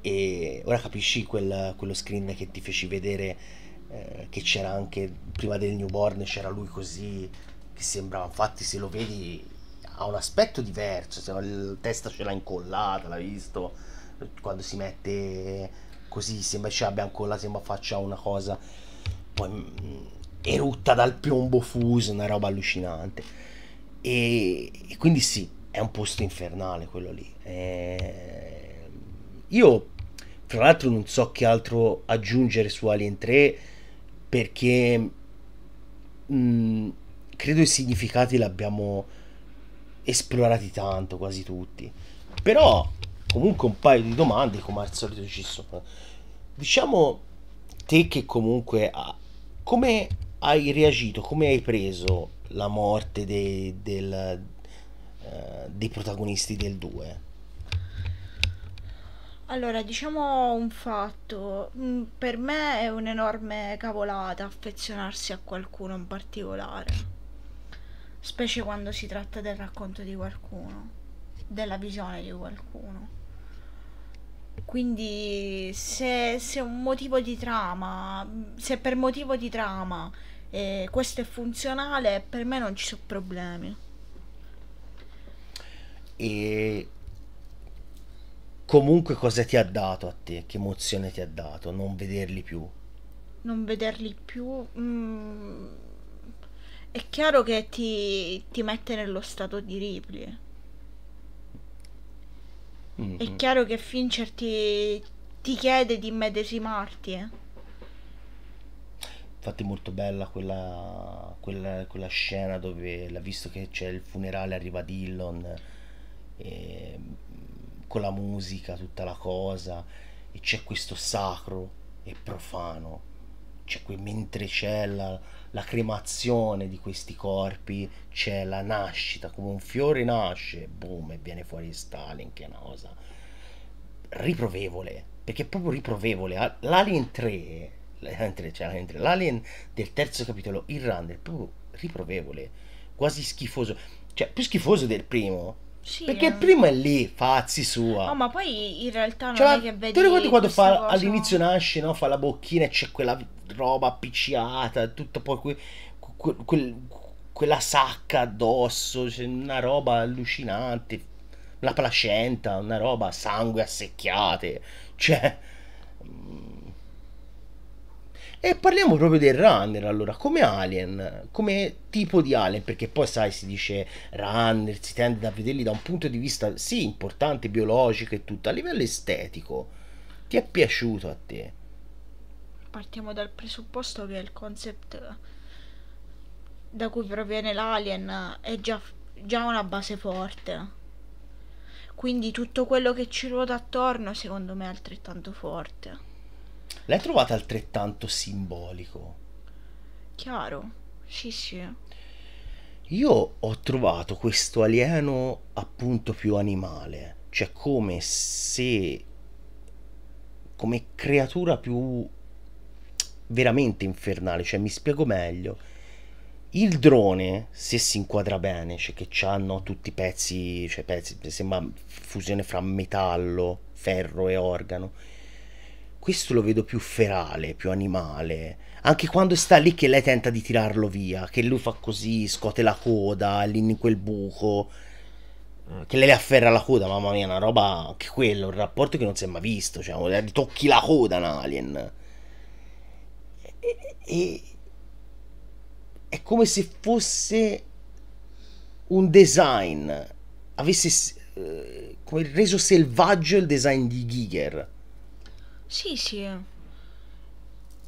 E ora capisci quel, quello screen che ti feci vedere eh, che c'era anche prima del newborn c'era lui così che sembrava infatti se lo vedi ha un aspetto diverso cioè, la testa ce l'ha incollata l'ha visto quando si mette così sembra ce cioè l'abbia incollata sembra faccia una cosa poi mh, mm, erutta dal piombo fuso una roba allucinante e, e, quindi sì è un posto infernale quello lì e... Eh, io fra l'altro non so che altro aggiungere su Alien 3 perché mh, mm, credo i significati li abbiamo esplorati tanto, quasi tutti. Però comunque un paio di domande come al solito ci sono. Diciamo te che comunque come hai reagito, come hai preso la morte dei, del, uh, dei protagonisti del 2? Allora, diciamo un fatto, mm, per me è un'enorme cavolata affezionarsi a qualcuno in particolare, specie quando si tratta del racconto di qualcuno, della visione di qualcuno. Quindi se, se un motivo di trama, se per motivo di trama eh, questo è funzionale, per me non ci sono problemi. E comunque cosa ti ha dato a te, che emozione ti ha dato non vederli più? Non vederli più... Mm, è chiaro che ti, ti, mette nello stato di Ripley. Mm-hmm. È chiaro che Fincher ti, ti chiede di medesimarti. Eh? Infatti è molto bella quella, quella, quella, scena dove l'ha visto che c'è il funerale, arriva Dillon. E con la musica, tutta la cosa, e c'è questo sacro e profano. C'è qui, mentre c'è la, la cremazione di questi corpi, c'è la nascita, come un fiore nasce, boom, e viene fuori Stalin, che è una cosa riprovevole, perché è proprio riprovevole. L'Alien 3, l'Alien 3, cioè l'Alien 3, l'Alien del terzo capitolo, il Run, è proprio riprovevole, quasi schifoso, cioè più schifoso del primo, sì. Perché eh. prima è lì, fazzi sua. No, ma poi in realtà non cioè, è che vedi. Ti ricordi quando fa, all'inizio nasce, no? Fa la bocchina e c'è quella roba appicciata, tutto poi que, que, quel, quella sacca addosso, c'è una roba allucinante. La placenta, una roba sangue assecchiate. Cioè. E parliamo proprio del runner allora, come alien, come tipo di alien, perché poi sai si dice runner, si tende a vederli da un punto di vista sì importante, biologico e tutto, a livello estetico, ti è piaciuto a te? Partiamo dal presupposto che il concept da cui proviene l'alien è già, già una base forte. Quindi tutto quello che ci ruota attorno secondo me è altrettanto forte. L'hai trovata altrettanto simbolico? Chiaro, sì sì. Io ho trovato questo alieno appunto più animale, cioè come se come creatura più veramente infernale, cioè mi spiego meglio. Il drone, se si inquadra bene, cioè che hanno tutti i pezzi, cioè pezzi, sembra fusione fra metallo, ferro e organo questo lo vedo più ferale, più animale. Anche quando sta lì che lei tenta di tirarlo via, che lui fa così, scote la coda, lì in quel buco, eh, che lei le afferra la coda, mamma mia, una roba anche quello, un rapporto che non si è mai visto, cioè, tocchi la coda un alien. E, e, è come se fosse un design, avesse eh, reso selvaggio il design di Giger sì, sì.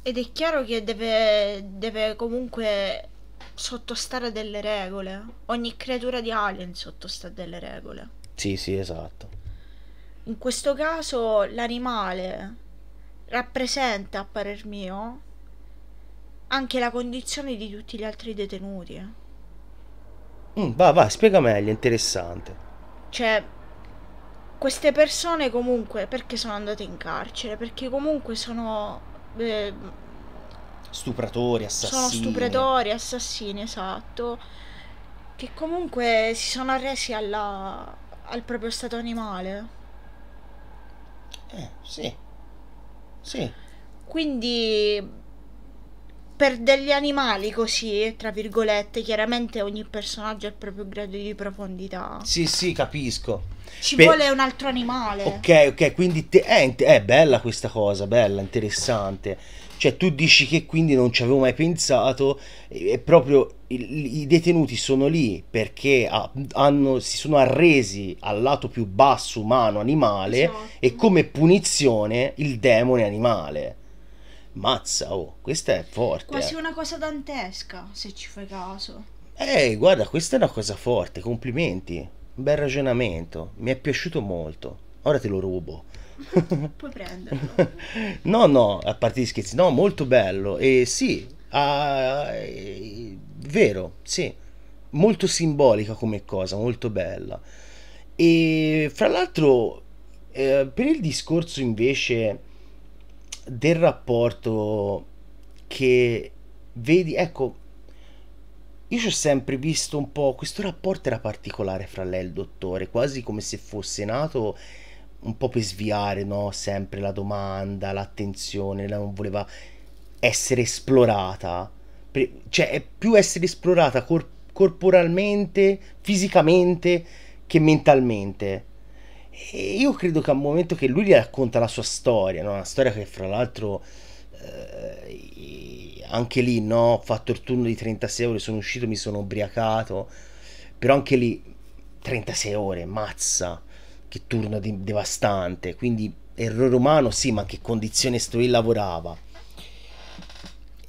Ed è chiaro che deve, deve comunque sottostare a delle regole. Ogni creatura di Alien sottosta a delle regole. Sì, sì, esatto. In questo caso l'animale rappresenta, a parer mio, anche la condizione di tutti gli altri detenuti. Eh. Mm, va, va, spiega meglio, interessante. Cioè, queste persone comunque perché sono andate in carcere? Perché comunque sono... Eh, stupratori, assassini. Sono stupratori, assassini, esatto. Che comunque si sono arresi alla, al proprio stato animale. Eh, sì. Sì. Quindi per degli animali così, tra virgolette, chiaramente ogni personaggio ha il proprio grado di profondità. Sì, sì, capisco. Ci Pe- vuole un altro animale. Ok, ok, quindi te- è, eh, è bella questa cosa, bella, interessante. Cioè tu dici che quindi non ci avevo mai pensato, è proprio i, i detenuti sono lì perché a- hanno, si sono arresi al lato più basso umano, animale, esatto. e come punizione il demone animale. Mazza, oh, questa è forte. Quasi eh. una cosa dantesca, se ci fai caso. Ehi, guarda, questa è una cosa forte, complimenti. Bel ragionamento, mi è piaciuto molto. Ora te lo rubo. Puoi prenderlo. no, no, a parte gli scherzi, no, molto bello. E sì, ah, vero, sì. Molto simbolica come cosa, molto bella. E fra l'altro, eh, per il discorso invece del rapporto che vedi, ecco, io ci ho sempre visto un po', questo rapporto era particolare fra lei e il dottore, quasi come se fosse nato un po' per sviare, no? Sempre la domanda, l'attenzione, la non voleva essere esplorata, cioè è più essere esplorata cor- corporalmente, fisicamente che mentalmente. E io credo che al momento che lui gli racconta la sua storia, no? una storia che fra l'altro eh, anche lì no? ho fatto il turno di 36 ore, sono uscito, mi sono ubriacato, però anche lì 36 ore, mazza, che turno devastante, quindi errore umano sì, ma che condizione sto lì lavorava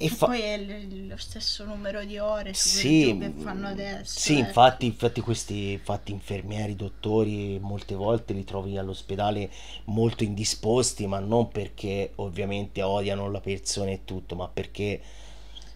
e, fa... poi è lo stesso numero di ore sì, che mm, fanno adesso. Sì, eh. infatti, infatti questi infatti infermieri, dottori, molte volte li trovi all'ospedale molto indisposti, ma non perché ovviamente odiano la persona e tutto, ma perché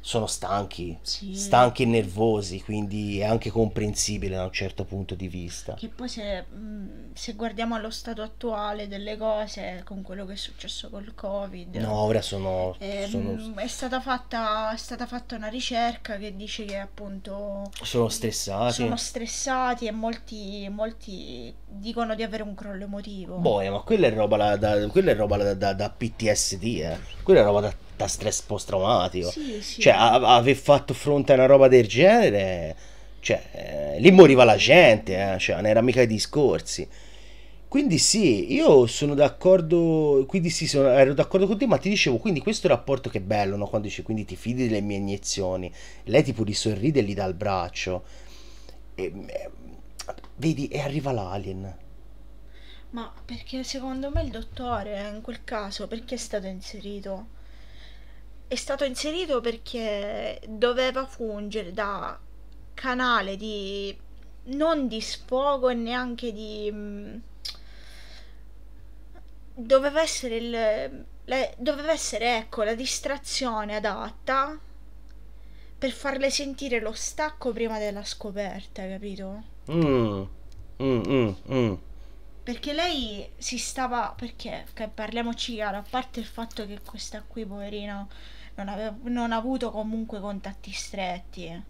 sono stanchi, sì. stanchi e nervosi, quindi è anche comprensibile da un certo punto di vista. Che poi se, mm, se, guardiamo allo stato attuale delle cose, con quello che è successo col Covid... No, ora sono... Ehm, sono... È, stata fatta, è, stata fatta, una ricerca che dice che appunto... Sono stressati. Sono stressati e molti, molti dicono di avere un crollo emotivo. Boia, eh, ma quella è roba, da, da, quella è roba da, da, PTSD, eh. quella è roba da da stress post-traumatico. Sì, sì. Cioè, a- aver fatto fronte a una roba del genere, cioè, eh, lì moriva la gente, eh, cioè, non era mica i discorsi. Quindi sì, io sono d'accordo, quindi sì, sono, ero d'accordo con te, ma ti dicevo, quindi questo rapporto che è bello, no? Quando dice, quindi ti fidi delle mie iniezioni, lei tipo sorride e gli dà il braccio, e, e, eh, vedi, e arriva l'alien. Ma perché secondo me il dottore eh, in quel caso, perché è stato inserito? è stato inserito perché doveva fungere da canale di non di sfogo e neanche di mm, doveva essere il le, doveva essere ecco la distrazione adatta per farle sentire lo stacco prima della scoperta, capito? Mm, mm, mm, mm. perché lei si stava. Perché parliamoci chiaro, a parte il fatto che questa qui, poverina, non, aveva, non ha avuto comunque contatti stretti. Eh.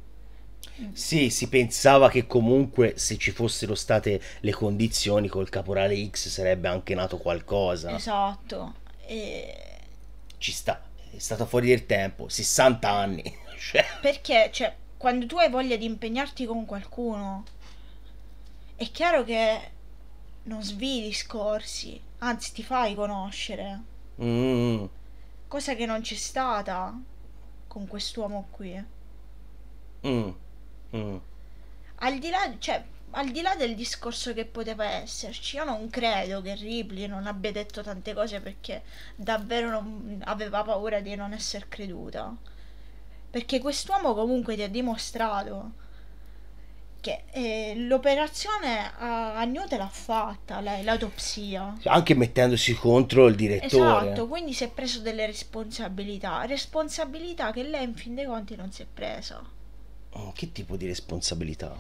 Sì, si pensava che comunque se ci fossero state le condizioni col caporale X sarebbe anche nato qualcosa. Esatto. E... Ci sta, è stato fuori del tempo, 60 anni. Cioè... Perché, cioè, quando tu hai voglia di impegnarti con qualcuno, è chiaro che non svii discorsi, anzi ti fai conoscere. Mm cosa che non c'è stata con quest'uomo qui. Mm. Mm. Al di là, cioè, al di là del discorso che poteva esserci, io non credo che Ripley non abbia detto tante cose perché davvero non, aveva paura di non essere creduta. Perché quest'uomo comunque ti ha dimostrato che eh, l'operazione a, Newton l'ha fatta, lei, l'autopsia. Anche mettendosi contro il direttore. Esatto, quindi si è preso delle responsabilità. Responsabilità che lei in fin dei conti non si è presa. Oh, che tipo di responsabilità?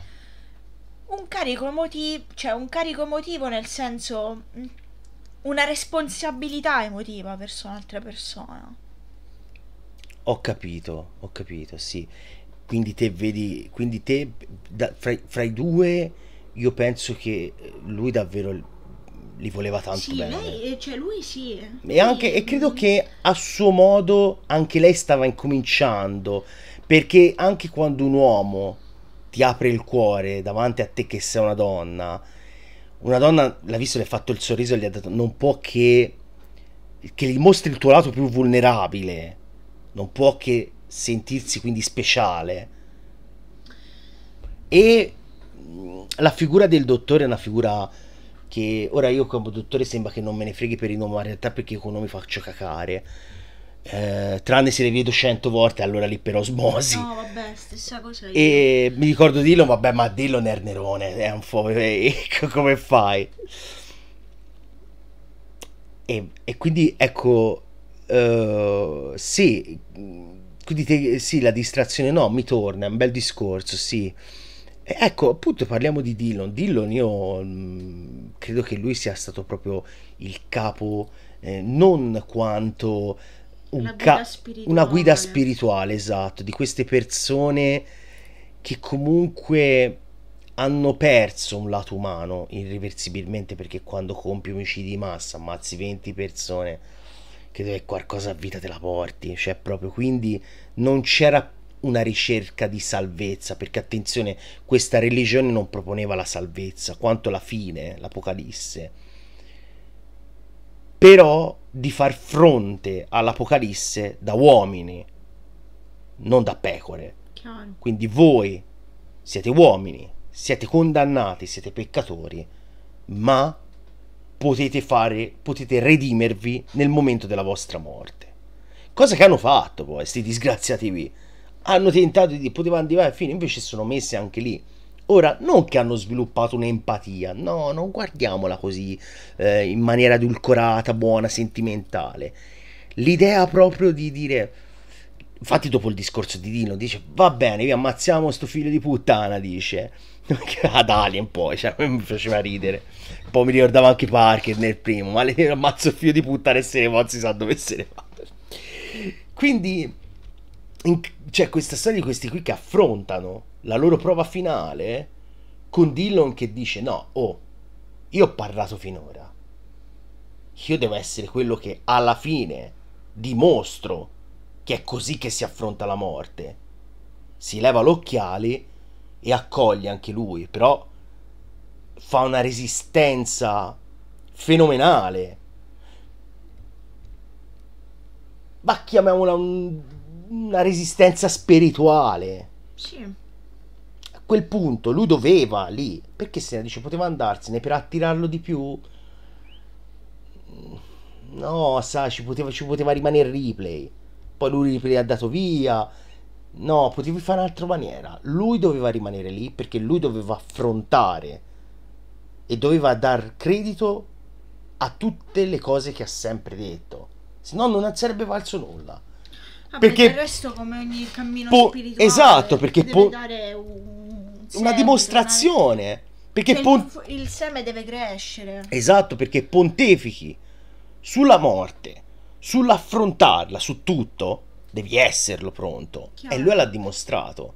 Un carico emotivo, cioè un carico emotivo nel senso mm, una responsabilità emotiva verso un'altra persona. Ho capito, ho capito, sì. Quindi te vedi, quindi te da, fra, fra, i due io penso che lui davvero li voleva tanto sì, bene. Lei, eh, cioè lui sì. Eh. E, anche, e credo che a suo modo anche lei stava incominciando, perché anche quando un uomo ti apre il cuore davanti a te che sei una donna, una donna l'ha visto, le ha fatto il sorriso e gli ha detto non può che, che gli mostri il tuo lato più vulnerabile, non può che sentirsi quindi speciale. E mm, la figura del dottore è una figura che ora io come dottore sembra che non me ne freghi per il nome, ma in realtà perché con nome faccio cacare. Eh, tranne se le vedo cento volte, allora lì per osmosi. No, vabbè, stessa cosa. Io. E mi ricordo di Dillon, vabbè, ma Dillon è Nerone, è un po' eh, eh, come fai. E, e quindi ecco, uh, sì mm, quindi te, sì, la distrazione no, mi torna, è un bel discorso, sì. E ecco, appunto parliamo di Dillon. Dillon io mh, mm, credo che lui sia stato proprio il capo, eh, non quanto un guida una guida spirituale, esatto, di queste persone che comunque hanno perso un lato umano irreversibilmente perché quando compi omicidi di massa ammazzi 20 persone che qualcosa a vita te la porti, cioè proprio quindi non c'era una ricerca di salvezza, perché attenzione, questa religione non proponeva la salvezza, quanto la fine, l'Apocalisse, però di far fronte all'Apocalisse da uomini, non da pecore. Quindi voi siete uomini, siete condannati, siete peccatori, ma potete fare, potete redimervi nel momento della vostra morte. Cosa che hanno fatto poi, questi disgraziati qui. Hanno tentato di potevano arrivare fino, invece sono messi anche lì. Ora, non che hanno sviluppato un'empatia, no, non guardiamola così eh, in maniera edulcorata, buona, sentimentale. L'idea proprio di dire, infatti dopo il discorso di Dino, dice, va bene, vi ammazziamo sto figlio di puttana, dice, ad Alien poi, cioè, mi faceva ridere. Poi mi ricordavo anche Parker nel primo, ma le ammazzo figlio di puttana e se ne mozzi sa dove se ne va. Quindi c'è questa storia di questi qui che affrontano la loro prova finale con Dillon che dice no, oh, io ho parlato finora. Io devo essere quello che alla fine dimostro che è così che si affronta la morte. Si leva gli e accoglie anche lui, però fa una resistenza fenomenale. Ma chiamiamola un, una resistenza spirituale. Sì. A quel punto lui doveva lì, perché se ne dice poteva andarsene per attirarlo di più. No, sa, ci poteva, ci poteva rimanere il replay. Poi lui il replay ha dato via No, potevi fare un'altra maniera. Lui doveva rimanere lì perché lui doveva affrontare e doveva dar credito a tutte le cose che ha sempre detto. Se no non sarebbe valso nulla. Ah, perché il resto come ogni cammino po- spirituale esatto, perché può dare un una dimostrazione. Una... Perché cioè, pon- il, il seme deve crescere. Esatto, perché pontefichi sulla morte, sull'affrontarla, su tutto devi esserlo pronto. Chiaro. E lui l'ha dimostrato,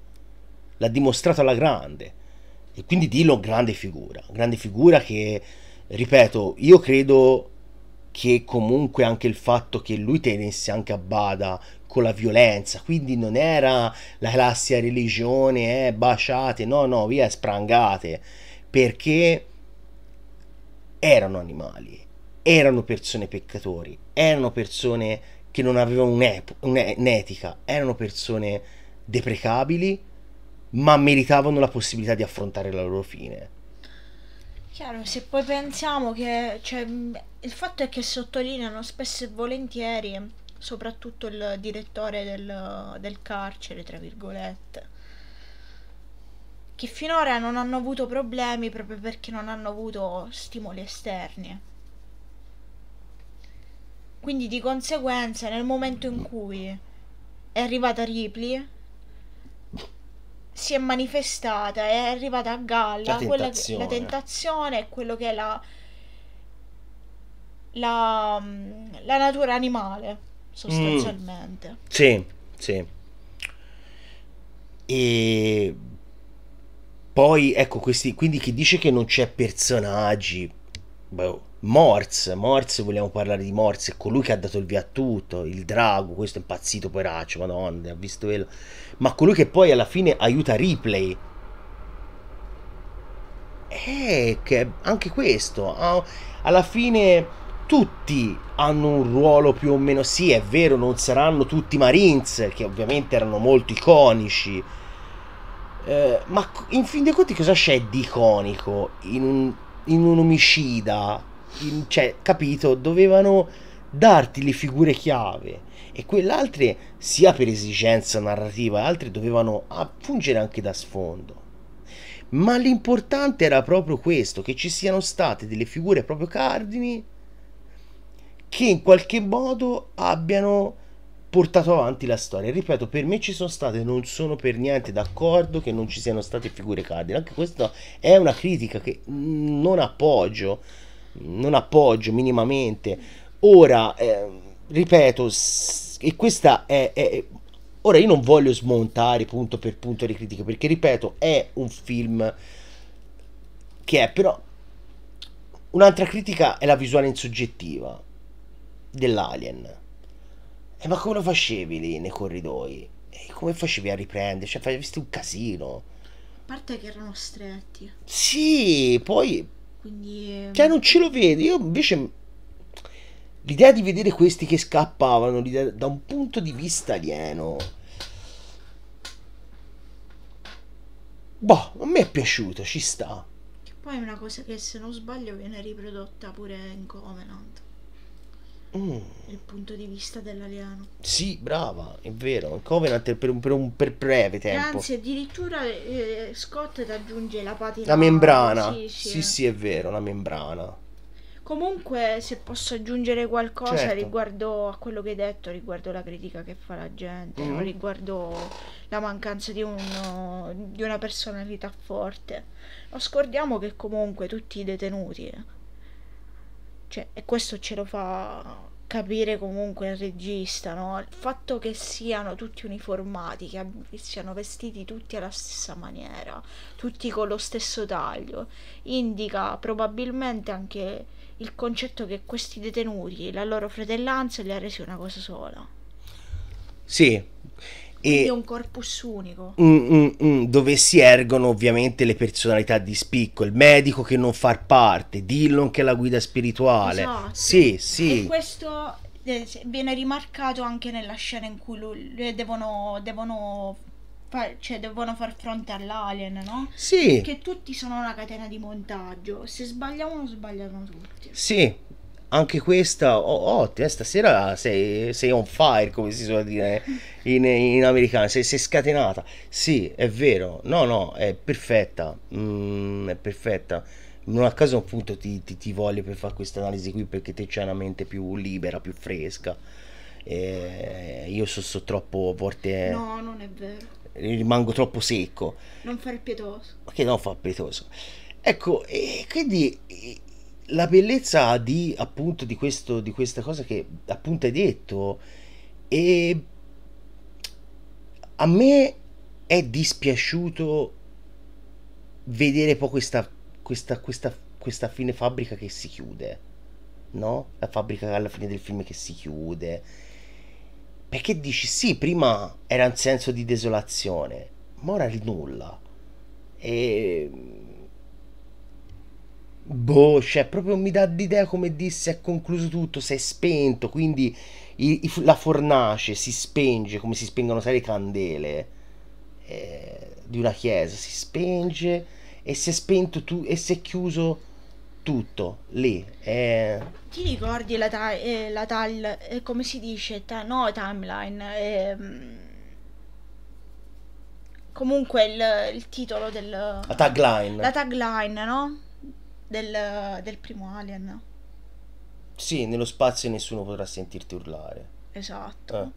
l'ha dimostrato alla grande. E quindi dillo grande figura, grande figura che, ripeto, io credo che comunque anche il fatto che lui tenesse anche a bada con la violenza, quindi non era la classica religione, eh, baciate, no, no, via, sprangate, perché erano animali, erano persone peccatori, erano persone che non avevano un'etica, erano persone deprecabili, ma meritavano la possibilità di affrontare la loro fine. Chiaro, se poi pensiamo che cioè, il fatto è che sottolineano spesso e volentieri, soprattutto il direttore del, del carcere, tra virgolette, che finora non hanno avuto problemi proprio perché non hanno avuto stimoli esterni. Quindi di conseguenza nel momento in cui è arrivata Ripley si è manifestata, è arrivata a galla la tentazione, che, la tentazione quello che è la, la, mm, la natura animale sostanzialmente. Mm. Sì, sì. E poi ecco questi, quindi chi dice che non c'è personaggi, boh, Morse, Morse, vogliamo parlare di Morse, è colui che ha dato il via a tutto, il drago, questo è impazzito peraccio, madonna, ha visto quello. Ma colui che poi alla fine aiuta Ripley. Eh, che anche questo, alla fine tutti hanno un ruolo più o meno, sì, è vero, non saranno tutti Marines, che ovviamente erano molto iconici. Eh, ma in fin dei conti cosa c'è di iconico in un in un omicida in, cioè, capito, dovevano darti le figure chiave e quell'altre sia per esigenza narrativa, altre dovevano fungere anche da sfondo. Ma l'importante era proprio questo, che ci siano state delle figure proprio cardini che in qualche modo abbiano portato avanti la storia. Ripeto, per me ci sono state, non sono per niente d'accordo che non ci siano state figure cardine. Anche questa è una critica che mm, non appoggio, non appoggio minimamente. Ora, eh, ripeto, e questa è, è... Ora io non voglio smontare punto per punto le critiche, perché ripeto, è un film che è però... Un'altra critica è la visuale insoggettiva dell'alien. Eh, ma come lo facevi lì nei corridoi? E come facevi a riprendere? Cioè, facevi un casino. A parte che erano stretti. Sì, poi quindi... Cioè non ce lo vedo io invece l'idea di vedere questi che scappavano da un punto di vista alieno... Boh, a me è piaciuto, ci sta. Che poi è una cosa che se non sbaglio viene riprodotta pure in Covenant. Mm. Il punto di vista dell'alieno. Sì, brava, è vero. Covenant è per, un, per un per breve tempo. Anzi, addirittura eh, Scott raggiunge la patina. La membrana. Sì sì, sì, eh. sì, è vero, la membrana. Comunque, se posso aggiungere qualcosa certo. riguardo a quello che hai detto, riguardo la critica che fa la gente, mm. riguardo la mancanza di, uno, di una personalità forte, non scordiamo che comunque tutti i detenuti eh, cioè, e questo ce lo fa capire comunque il regista, no? Il fatto che siano tutti uniformati, che siano vestiti tutti alla stessa maniera, tutti con lo stesso taglio, indica probabilmente anche il concetto che questi detenuti, la loro fratellanza li ha resi una cosa sola. Sì, quindi e, un corpus unico. Mm, mm, mm, dove si ergono ovviamente le personalità di spicco, il medico che non fa parte, Dillon che è la guida spirituale. Esatto. Sì, sì. E questo eh, viene rimarcato anche nella scena in cui lui, devono, devono, far, cioè, devono far fronte all'alien, no? Sì. Che tutti sono una catena di montaggio. Se sbagliamo, sbagliano tutti. Sì, anche questa, oh, oh te, stasera sei, sei, on fire, come si suol dire eh, in, in americano, sei, sei, scatenata. Sì, è vero, no, no, è perfetta, mm, è perfetta. Non a caso appunto ti, ti, ti voglio per fare questa analisi qui perché te c'hai una mente più libera, più fresca. Eh, io so, so, troppo a volte... No, non è vero. Rimango troppo secco. Non fare pietoso. Ma che non fa pietoso? Ecco, e quindi la bellezza di, appunto, di, questo, di questa cosa che appunto hai detto e a me è dispiaciuto vedere poi questa, questa, questa, questa fine fabbrica che si chiude, no? La fabbrica alla fine del film che si chiude. Perché dici sì, prima era un senso di desolazione, ma ora è nulla. E Boh, cioè, proprio mi dà l'idea come disse, è concluso tutto, si è spento, quindi i, i, la fornace si spenge come si spengono, sai, le candele eh, di una chiesa, si spenge e si è spento tu, e si è chiuso tutto lì. Eh. Ti ricordi la, ta- eh, la tal, eh, come si dice, ta- no, timeline? Ehm, comunque il, il, titolo del... La tagline. La tagline, no? del, del primo Alien. Sì, nello spazio nessuno potrà sentirti urlare. Esatto. Eh.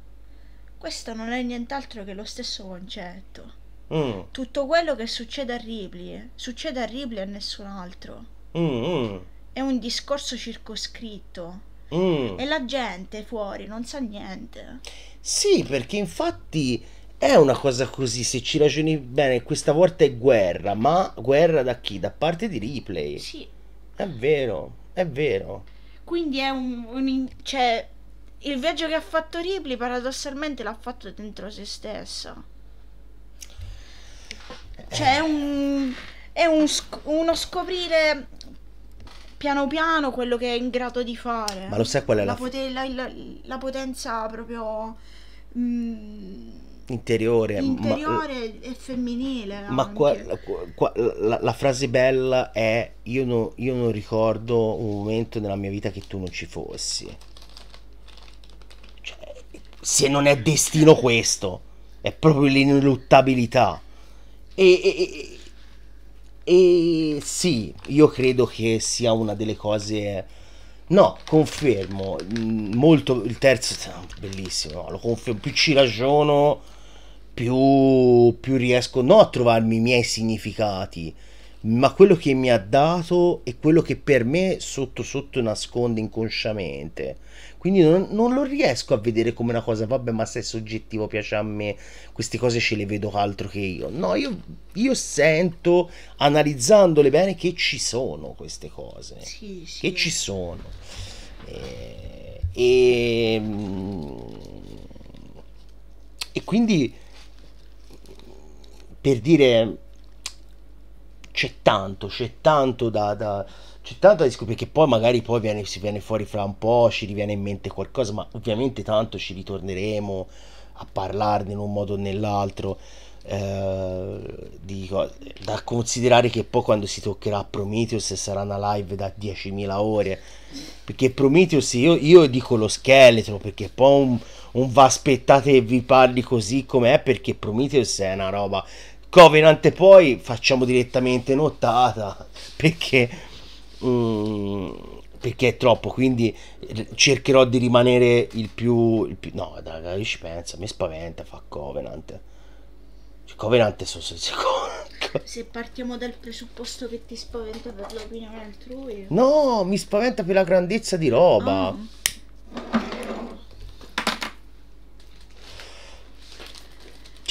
Questo non è nient'altro che lo stesso concetto. Mm. Tutto quello che succede a Ripley eh, succede a Ripley e a nessun altro. Mm, mm. È un discorso circoscritto. Mm. E la gente fuori non sa niente. Sì, perché infatti è una cosa così, se ci ragioni bene, questa volta è guerra, ma guerra da chi? Da parte di Ripley. Sì. È vero, è vero. Quindi è un... un cioè, il viaggio che ha fatto Ripley paradossalmente l'ha fatto dentro se stessa. Cioè è un... è un uno scoprire piano piano quello che è in grado di fare. Ma lo sai qual è la... La, f- la, la, la potenza proprio... Mh, mm, interiore, interiore ma, e femminile. Ma qua, qua, la, la, frase bella è io, no, io non ricordo un momento nella mia vita che tu non ci fossi. Cioè, se non è destino questo, è proprio l'ineluttabilità. E, e, e, e sì, io credo che sia una delle cose... No, confermo, mm, molto il terzo, bellissimo, no, lo confermo, più ci ragiono, più, più riesco non a trovarmi i miei significati, ma quello che mi ha dato e quello che per me sotto sotto nasconde inconsciamente. Quindi non, non, lo riesco a vedere come una cosa, vabbè, ma se è soggettivo, piace a me, queste cose ce le vedo altro che io. No, io, io sento, analizzandole bene, che ci sono queste cose. Sì, sì. Che ci sono. Eh, e, e, mm, e quindi per dire c'è tanto, c'è tanto da, da c'è tanto da discutere che poi magari poi viene, si viene fuori fra un po', ci riviene in mente qualcosa, ma ovviamente tanto ci ritorneremo a parlarne in un modo o nell'altro. Eh, di, da considerare che poi quando si toccherà Prometheus sarà una live da 10.000 ore perché Prometheus io, io dico lo scheletro perché poi un, un va aspettate e vi parli così com'è perché Prometheus è una roba Covenant e poi facciamo direttamente nottata perché, um, perché è troppo quindi eh, cercherò di rimanere il più, il più no dai ci pensa mi spaventa fa Covenant cioè, Covenant sono sicuro se partiamo dal presupposto che ti spaventa per l'opinione altrui no mi spaventa per la grandezza di roba oh.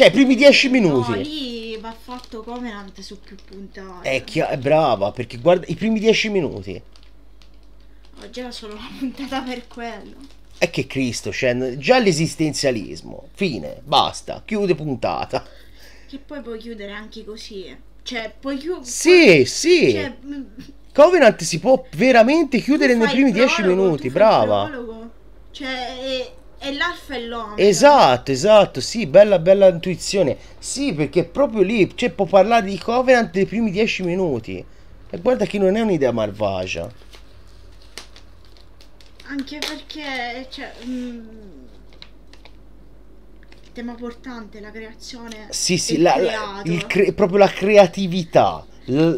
Cioè, i primi dieci minuti. No, lì va fatto come Covenant su più puntate. È, eh, chi- è eh, brava, perché guarda i primi dieci minuti. Oggi era solo una puntata per quello. E che Cristo, cioè, già l'esistenzialismo. Fine, basta, chiude puntata. Che poi puoi chiudere anche così. Eh. Cioè, puoi chiudere... Sì, puoi... sì. Cioè... Mm, Covenant si può veramente chiudere nei primi dieci minuti, brava. Cioè, è l'alfa e l'omega. Esatto, esatto, sì, bella bella intuizione. Sì, perché proprio lì, cioè, può parlare di Covenant dei primi dieci minuti. E guarda che non è un'idea malvagia. Anche perché, cioè... Mh mm, tema portante la creazione sì sì la, la, cre proprio la creatività la,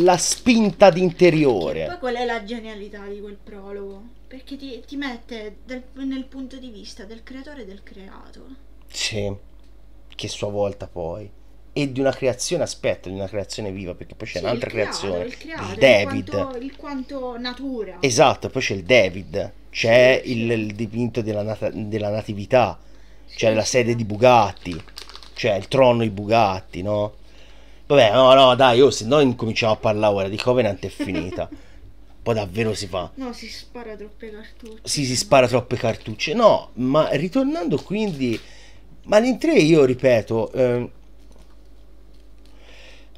la spinta d'interiore poi qual è la genialità di quel prologo perché ti, ti mette del, nel punto di vista del creatore e del creato. Sì, che a sua volta poi e di una creazione, aspetta, di una creazione viva, perché poi c'è sì, un'altra creare, creazione, il, creare, il David. Il quanto, il quanto, natura. Esatto, poi c'è il David, c'è sì, il, sì. il, dipinto della, nat- della natività, c'è la sede di Bugatti, c'è il trono di Bugatti, no? Vabbè, no, no, dai, oh, se no incominciamo a parlare ora di Covenant è finita. poi davvero si fa. No, si spara troppe cartucce. Sì, si spara troppe cartucce. No, ma ritornando quindi. Ma in tre io ripeto. Eh,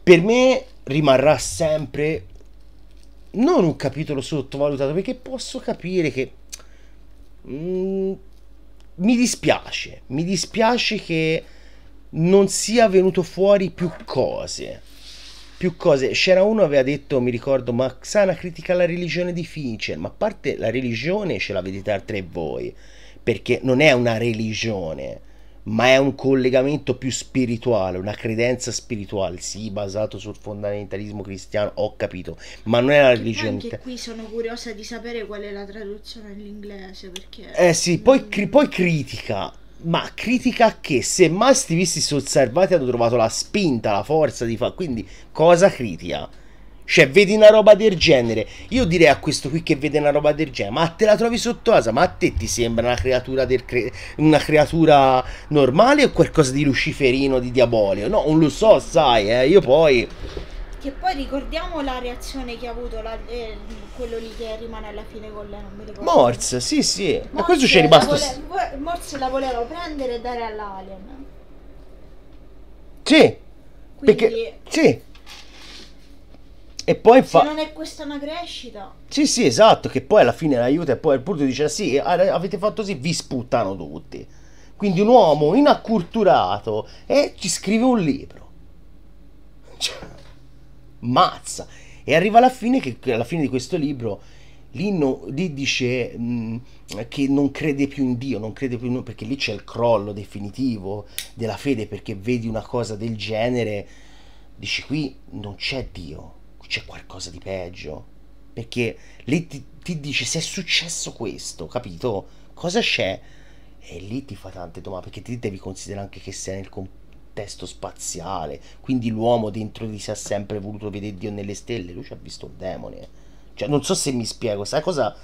per me rimarrà sempre. Non un capitolo sottovalutato, perché posso capire che. Mm, mi dispiace. Mi dispiace che non sia venuto fuori più cose più cose. C'era uno che aveva detto, mi ricordo, ma Xana critica la religione di Fincher, ma a parte la religione ce la vedete altre voi, perché non è una religione, ma è un collegamento più spirituale, una credenza spirituale, sì, basato sul fondamentalismo cristiano, ho capito, ma non è la religione. Anche qui sono curiosa di sapere qual è la traduzione all'inglese, perché... Eh sì, poi, poi critica ma critica che se mai sti visti osservati hanno trovato la spinta, la forza di fare, quindi cosa critica? Cioè, vedi una roba del genere. Io direi a questo qui che vede una roba del genere. Ma te la trovi sotto asa? Ma a te ti sembra una creatura, cre una creatura normale o qualcosa di luciferino, di diabolico? No, non lo so, sai, eh. Io poi. Che poi ricordiamo la reazione che ha avuto la, eh, quello lì che rimane alla fine con lei, non mi ricordo. Morse, sì, sì. Morse Ma questo c'è rimasto. Vole- Morse la voleva prendere e dare all'alien. Sì. Quindi, perché sì. E poi fa. Se non è questa una crescita. Sì, sì, esatto. Che poi alla fine l'aiuta e poi al punto dice: Sì, avete fatto così, vi sputtano tutti. Quindi un uomo inacculturato e ci scrive un libro. Cioè mazza. E arriva alla fine, che, alla fine di questo libro, lì, no, lì dice mh, mm, che non crede più in Dio, non crede più in perché lì c'è il crollo definitivo della fede, perché vedi una cosa del genere, dici qui non c'è Dio, c'è qualcosa di peggio, perché lì ti, ti dice se è successo questo, capito? Cosa c'è? E lì ti fa tante domande, perché ti devi considerare anche che sei nel complesso contesto spaziale. Quindi l'uomo dentro di sé ha sempre voluto vedere Dio nelle stelle. Lui ci ha visto un demone. Cioè, non so se mi spiego, sai cosa?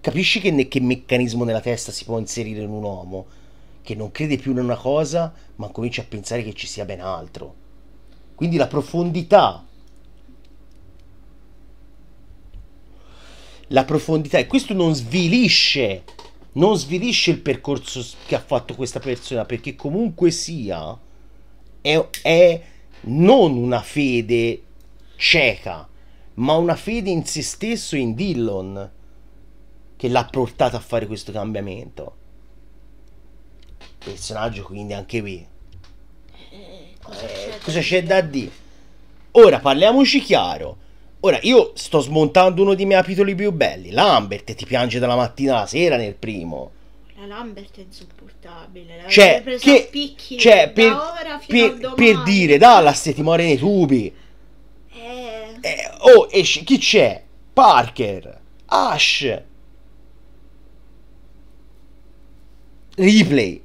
Capisci che, ne- che meccanismo nella testa si può inserire in un uomo che non crede più in una cosa, ma comincia a pensare che ci sia ben altro. Quindi la profondità la profondità e questo non svilisce non svilisce il percorso che ha fatto questa persona perché comunque sia è, è non una fede cieca, ma una fede in se stesso in Dillon che l'ha portata a fare questo cambiamento. Personaggio quindi anche qui. Eh, eh cosa, eh, c'è, cosa c'è da dire? Ora parliamoci chiaro. Ora io sto smontando uno dei miei capitoli più belli. Lambert ti piange dalla mattina alla sera nel primo. La Lambert è insopportabile. Cioè, che, picchi cioè per, per, per, dire, Dallas ti muore nei tubi. Eh. Eh, oh, esci, chi c'è? Parker, Ash, Ripley.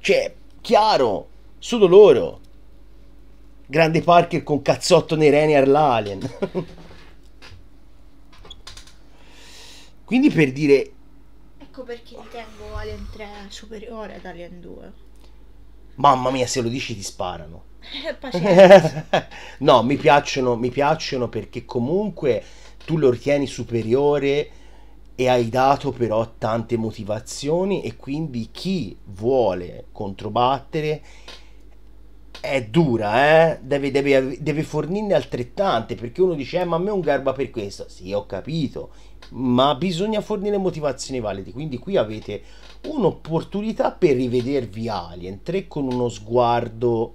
Cioè, chiaro, solo loro. Grande Parker con cazzotto nei reni all'alien. Quindi per dire Ecco perché ritengo Alien 3 superiore ad Alien 2. Mamma mia, se lo dici ti sparano. Eh, no, mi piacciono, mi piacciono perché comunque tu lo ritieni superiore e hai dato però tante motivazioni e quindi chi vuole controbattere è dura, eh? deve, deve, deve fornirne altrettante perché uno dice eh, ma a me un garba per questo, sì ho capito, ma bisogna fornire motivazioni valide. Quindi qui avete un'opportunità per rivedervi Alien 3 con uno sguardo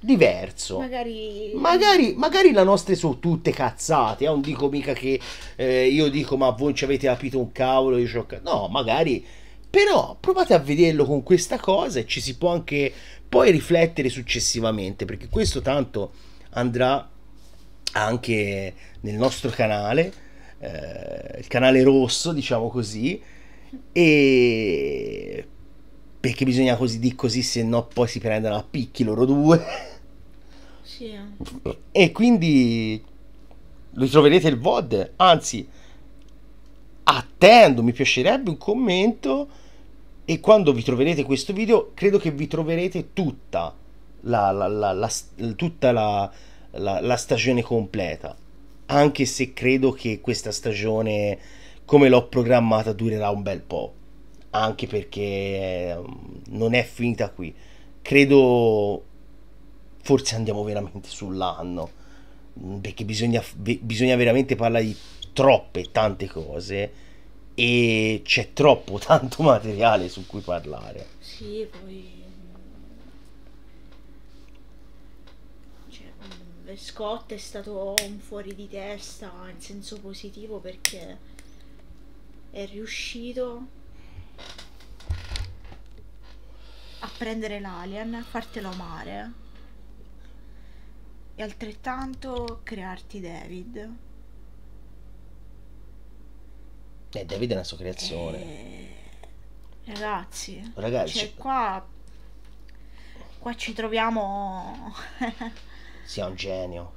diverso. Magari... magari... Magari, le nostre sono tutte cazzate. Eh, non dico mica che eh, io dico ma voi ci avete capito un cavolo. Io c'ho... No, magari... Però provate a vederlo con questa cosa e ci si può anche poi riflettere successivamente, perché questo tanto andrà anche nel nostro canale eh, il canale rosso, diciamo così, e perché bisogna così di così, se no poi si prendono a picchi loro due. Sì. E quindi ritroverete il VOD, anzi attendo, mi piacerebbe un commento e quando vi troverete questo video credo che vi troverete tutta la, la, la, la tutta la stagione completa anche se credo che questa stagione, come l'ho programmata, durerà un bel po', anche perché mm, non è finita qui. Credo forse andiamo veramente sull'anno, mm, perché bisogna, bisogna veramente parlare di troppe, tante cose e c'è troppo tanto materiale su cui parlare. Sì, poi per Scott è stato un fuori di testa in senso positivo perché è riuscito a prendere l'alien, a fartelo amare e altrettanto crearti David. Eh, David è una sua creazione. E... Eh, ragazzi, Ragazzi, cioè, qua, qua ci troviamo sia un genio.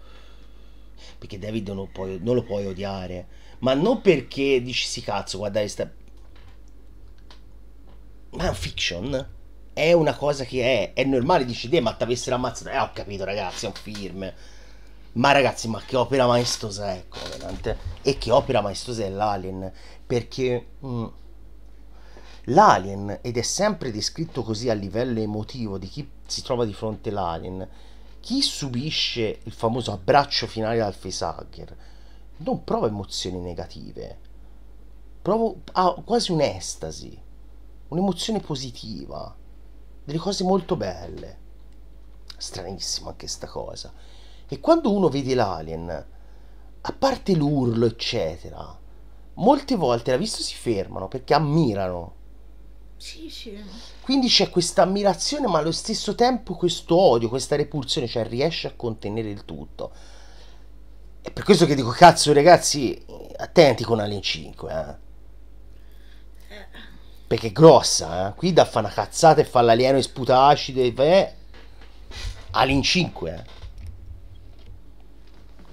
Perché David non, puoi, non lo puoi odiare. Ma non perché dici si cazzo, guardare sta... Ma è un fiction. È una cosa che è. È normale, dici te, ma ti avessero ammazzato. Eh, ho capito ragazzi, è un film. Ma ragazzi, ma che opera maestosa è Covenant? Ecco, e che opera maestosa è l'Alien? Perché mh, mm, l'Alien, ed è sempre descritto così a livello emotivo di chi si trova di fronte l'Alien, chi subisce il famoso abbraccio finale dal facehugger non prova emozioni negative, provo, ha ah, quasi un'estasi, un'emozione positiva, delle cose molto belle. Stranissima anche sta cosa. E quando uno vede l'alien, a parte l'urlo, eccetera, molte volte l'ha visto si fermano perché ammirano sì, sì. Quindi c'è questa ammirazione, ma allo stesso tempo questo odio, questa repulsione, cioè riesce a contenere il tutto. È per questo che dico, cazzo ragazzi, attenti con Alien 5, eh. eh. Perché è grossa, eh. Qui da fa una cazzata e fa l'alieno e sputa acido e va... Eh. Alien 5, eh.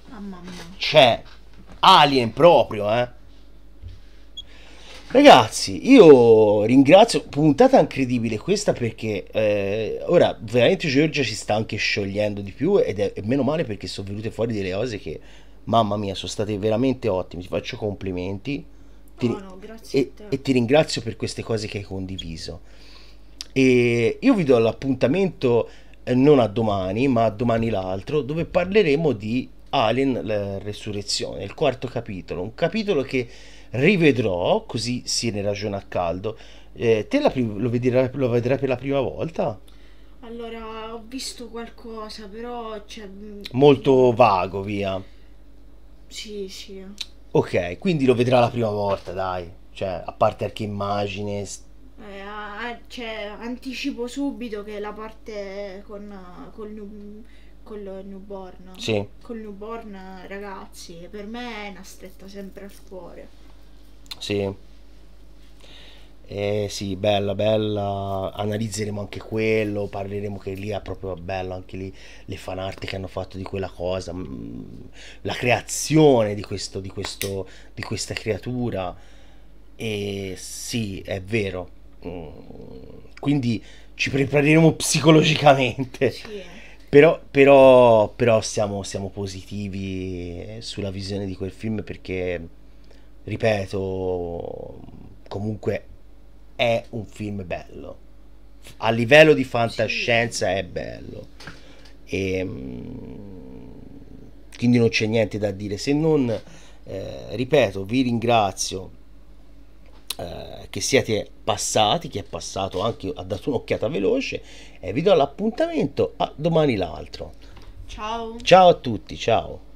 Mamma mia. Cioè, Alien proprio, eh. Ragazzi, io ringrazio, puntata incredibile questa perché eh, ora veramente Giorgia si sta anche sciogliendo di più ed è, è, meno male perché sono venute fuori delle cose che, mamma mia, sono state veramente ottime, ti faccio complimenti ti, oh no, e, e, ti ringrazio per queste cose che hai condiviso. E io vi do l'appuntamento eh, non a domani, ma a domani l'altro, dove parleremo di Alien la Resurrezione, il quarto capitolo, un capitolo che rivedrò, così si ne ragiona a caldo. Eh, te prim- lo, vedrai, lo vedrai per la prima volta? Allora, ho visto qualcosa, però... Cioè... Mm, Molto vago, via. Sì, sì. Ok, quindi lo vedrà la prima volta, dai. Cioè, a parte anche immagine... Eh, ah, cioè, anticipo subito che la parte con, con, nu- con il newborn... Sì. Con il newborn, ragazzi, per me è una stretta sempre al cuore. Sì. Eh sì, bella, bella. Analizzeremo anche quello. Parleremo che lì è proprio bello anche lì le fan che hanno fatto di quella cosa. Mm, la creazione di, questo, di, questo, di questa creatura. E sì, è vero. Mm, quindi ci prepareremo psicologicamente. Sì, eh. Però, però, però siamo, siamo positivi sulla visione di quel film perché ripeto, comunque è un film bello. A livello di fantascienza sì. è bello. E, ehm, quindi non c'è niente da dire se non, eh, ripeto, vi ringrazio eh, che siete passati, che è passato anche ha dato un'occhiata veloce e vi do l'appuntamento a domani l'altro. Ciao. Ciao a tutti, ciao.